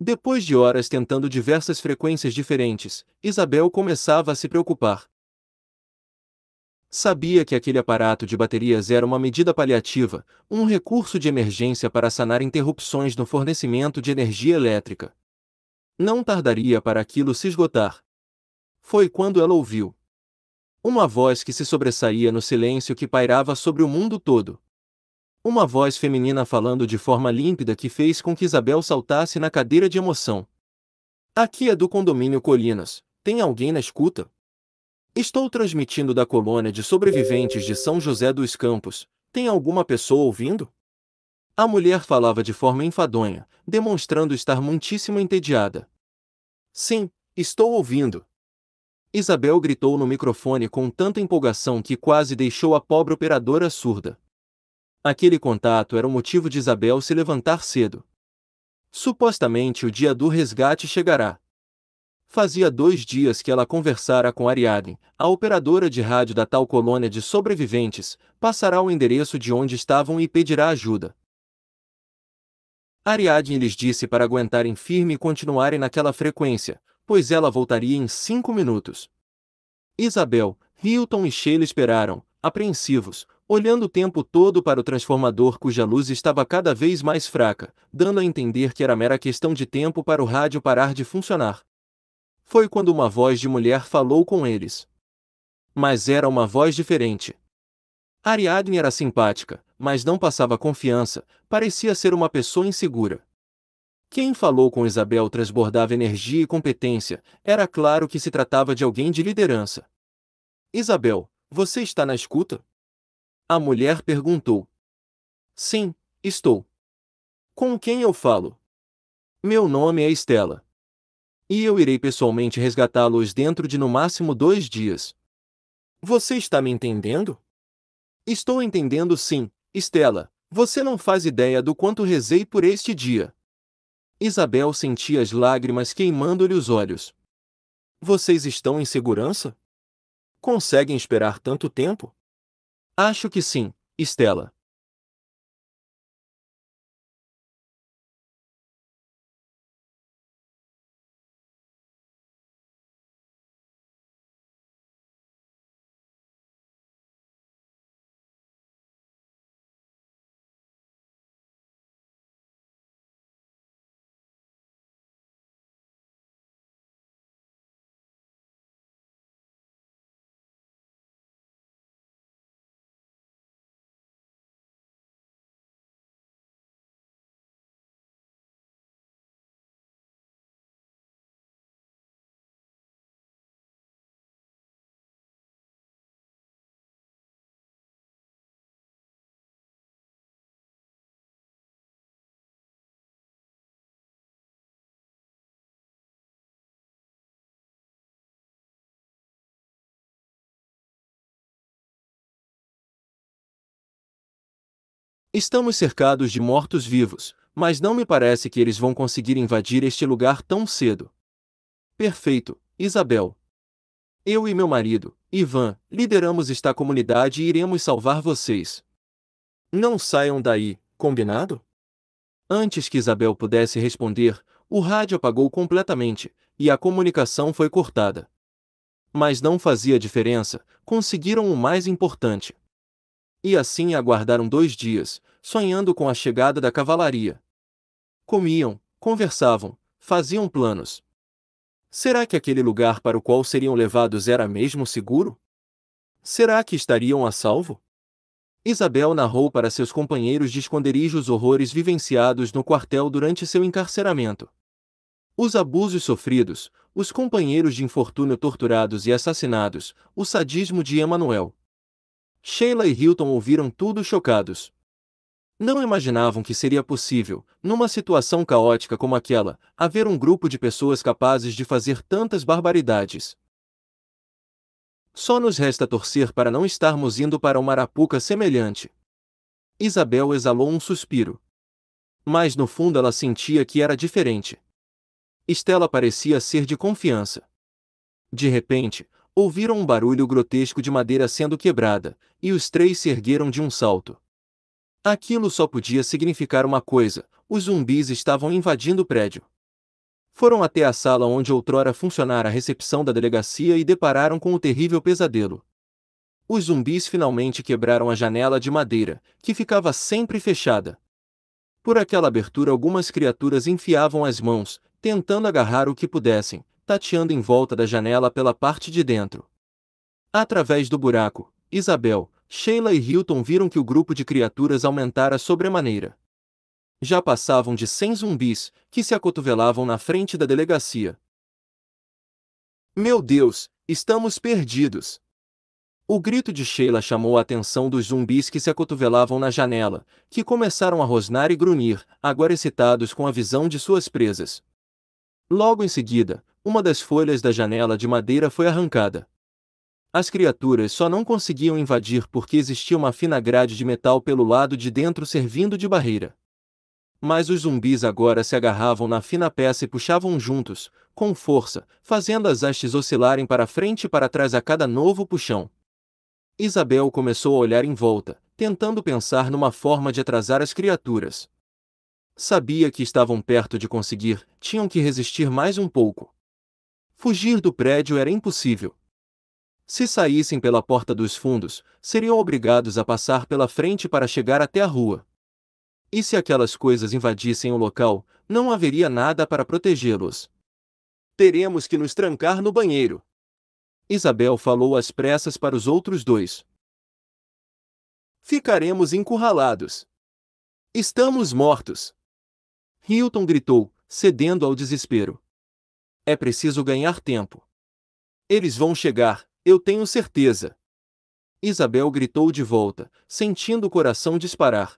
Depois de horas tentando diversas frequências diferentes, Isabel começava a se preocupar. Sabia que aquele aparato de baterias era uma medida paliativa, um recurso de emergência para sanar interrupções no fornecimento de energia elétrica. Não tardaria para aquilo se esgotar. Foi quando ela ouviu uma voz que se sobressaía no silêncio que pairava sobre o mundo todo. Uma voz feminina falando de forma límpida que fez com que Isabel saltasse na cadeira de emoção. Aqui é do condomínio Colinas. Tem alguém na escuta? Estou transmitindo da colônia de sobreviventes de São José dos Campos. Tem alguma pessoa ouvindo? A mulher falava de forma enfadonha, demonstrando estar muitíssimo entediada. Sim, estou ouvindo. Isabel gritou no microfone com tanta empolgação que quase deixou a pobre operadora surda. Aquele contato era o motivo de Isabel se levantar cedo. Supostamente o dia do resgate chegará, Fazia dois dias que ela conversara com Ariadne, a operadora de rádio da tal colônia de sobreviventes, passará o endereço de onde estavam e pedirá ajuda. Ariadne lhes disse para aguentarem firme e continuarem naquela frequência, pois ela voltaria em cinco minutos. Isabel, Hilton e Sheila esperaram, apreensivos, olhando o tempo todo para o transformador cuja luz estava cada vez mais fraca, dando a entender que era mera questão de tempo para o rádio parar de funcionar foi quando uma voz de mulher falou com eles. Mas era uma voz diferente. Ariadne era simpática, mas não passava confiança, parecia ser uma pessoa insegura. Quem falou com Isabel transbordava energia e competência, era claro que se tratava de alguém de liderança. Isabel, você está na escuta? A mulher perguntou. Sim, estou. Com quem eu falo? Meu nome é Estela e eu irei pessoalmente resgatá-los dentro de no máximo dois dias. Você está me entendendo? Estou entendendo sim, Estela. Você não faz ideia do quanto rezei por este dia. Isabel sentia as lágrimas queimando-lhe os olhos. Vocês estão em segurança? Conseguem esperar tanto tempo? Acho que sim, Estela. Estamos cercados de mortos-vivos, mas não me parece que eles vão conseguir invadir este lugar tão cedo. Perfeito, Isabel. Eu e meu marido, Ivan, lideramos esta comunidade e iremos salvar vocês. Não saiam daí, combinado? Antes que Isabel pudesse responder, o rádio apagou completamente e a comunicação foi cortada. Mas não fazia diferença, conseguiram o mais importante. E assim aguardaram dois dias, sonhando com a chegada da cavalaria. Comiam, conversavam, faziam planos. Será que aquele lugar para o qual seriam levados era mesmo seguro? Será que estariam a salvo? Isabel narrou para seus companheiros de esconderijo os horrores vivenciados no quartel durante seu encarceramento. Os abusos sofridos, os companheiros de infortúnio torturados e assassinados, o sadismo de Emanuel. Sheila e Hilton ouviram tudo chocados. Não imaginavam que seria possível, numa situação caótica como aquela, haver um grupo de pessoas capazes de fazer tantas barbaridades. Só nos resta torcer para não estarmos indo para uma arapuca semelhante. Isabel exalou um suspiro. Mas no fundo ela sentia que era diferente. Estela parecia ser de confiança. De repente, ouviram um barulho grotesco de madeira sendo quebrada, e os três se ergueram de um salto. Aquilo só podia significar uma coisa: os zumbis estavam invadindo o prédio. Foram até a sala onde outrora funcionara a recepção da delegacia e depararam com o terrível pesadelo. Os zumbis finalmente quebraram a janela de madeira, que ficava sempre fechada. Por aquela abertura, algumas criaturas enfiavam as mãos, tentando agarrar o que pudessem, tateando em volta da janela pela parte de dentro. Através do buraco, Isabel, Sheila e Hilton viram que o grupo de criaturas aumentara sobremaneira. Já passavam de 100 zumbis, que se acotovelavam na frente da delegacia. Meu Deus, estamos perdidos! O grito de Sheila chamou a atenção dos zumbis que se acotovelavam na janela, que começaram a rosnar e grunhir, agora excitados com a visão de suas presas. Logo em seguida, uma das folhas da janela de madeira foi arrancada. As criaturas só não conseguiam invadir porque existia uma fina grade de metal pelo lado de dentro servindo de barreira. Mas os zumbis agora se agarravam na fina peça e puxavam juntos, com força, fazendo as hastes oscilarem para frente e para trás a cada novo puxão. Isabel começou a olhar em volta, tentando pensar numa forma de atrasar as criaturas. Sabia que estavam perto de conseguir, tinham que resistir mais um pouco. Fugir do prédio era impossível. Se saíssem pela porta dos fundos, seriam obrigados a passar pela frente para chegar até a rua. E se aquelas coisas invadissem o local, não haveria nada para protegê-los. Teremos que nos trancar no banheiro. Isabel falou às pressas para os outros dois. Ficaremos encurralados. Estamos mortos. Hilton gritou, cedendo ao desespero é preciso ganhar tempo. Eles vão chegar, eu tenho certeza. Isabel gritou de volta, sentindo o coração disparar.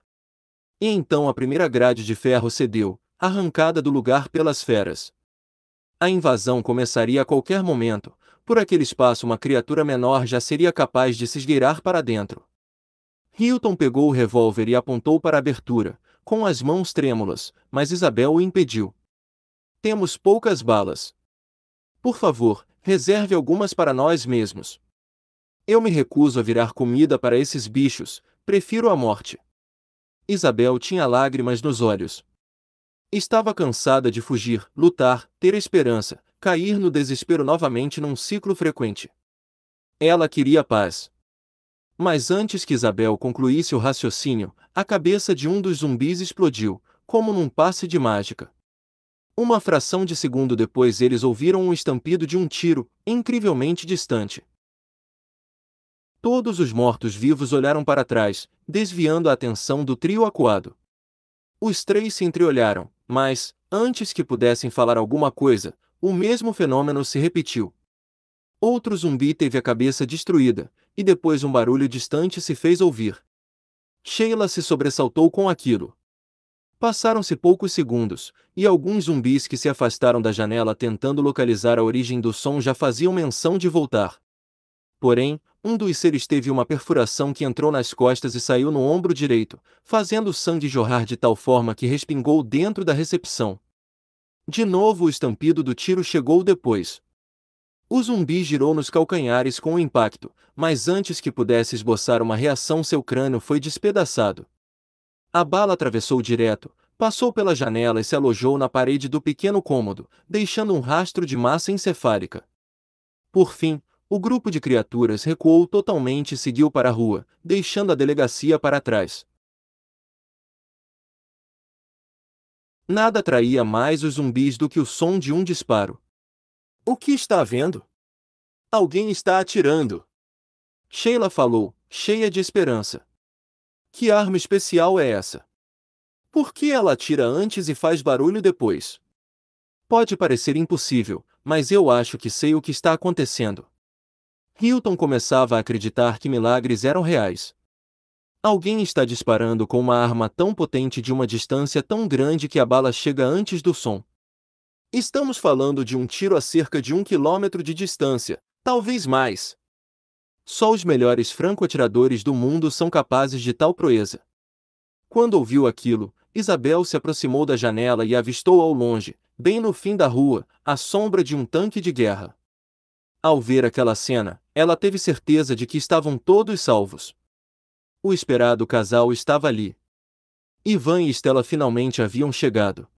E então a primeira grade de ferro cedeu, arrancada do lugar pelas feras. A invasão começaria a qualquer momento, por aquele espaço uma criatura menor já seria capaz de se esgueirar para dentro. Hilton pegou o revólver e apontou para a abertura, com as mãos trêmulas, mas Isabel o impediu. Temos poucas balas. Por favor, reserve algumas para nós mesmos. Eu me recuso a virar comida para esses bichos, prefiro a morte. Isabel tinha lágrimas nos olhos. Estava cansada de fugir, lutar, ter esperança, cair no desespero novamente num ciclo frequente. Ela queria paz. Mas antes que Isabel concluísse o raciocínio, a cabeça de um dos zumbis explodiu, como num passe de mágica. Uma fração de segundo depois eles ouviram um estampido de um tiro, incrivelmente distante. Todos os mortos-vivos olharam para trás, desviando a atenção do trio acuado. Os três se entreolharam, mas, antes que pudessem falar alguma coisa, o mesmo fenômeno se repetiu. Outro zumbi teve a cabeça destruída, e depois um barulho distante se fez ouvir. Sheila se sobressaltou com aquilo, Passaram-se poucos segundos, e alguns zumbis que se afastaram da janela tentando localizar a origem do som já faziam menção de voltar. Porém, um dos seres teve uma perfuração que entrou nas costas e saiu no ombro direito, fazendo o sangue jorrar de tal forma que respingou dentro da recepção. De novo o estampido do tiro chegou depois. O zumbi girou nos calcanhares com o impacto, mas antes que pudesse esboçar uma reação seu crânio foi despedaçado. A bala atravessou direto, passou pela janela e se alojou na parede do pequeno cômodo, deixando um rastro de massa encefálica. Por fim, o grupo de criaturas recuou totalmente e seguiu para a rua, deixando a delegacia para trás. Nada atraía mais os zumbis do que o som de um disparo. O que está havendo? Alguém está atirando. Sheila falou, cheia de esperança. Que arma especial é essa? Por que ela atira antes e faz barulho depois? Pode parecer impossível, mas eu acho que sei o que está acontecendo. Hilton começava a acreditar que milagres eram reais. Alguém está disparando com uma arma tão potente de uma distância tão grande que a bala chega antes do som. Estamos falando de um tiro a cerca de um quilômetro de distância, talvez mais. Só os melhores franco-atiradores do mundo são capazes de tal proeza. Quando ouviu aquilo, Isabel se aproximou da janela e avistou ao longe, bem no fim da rua, a sombra de um tanque de guerra. Ao ver aquela cena, ela teve certeza de que estavam todos salvos. O esperado casal estava ali. Ivan e Estela finalmente haviam chegado.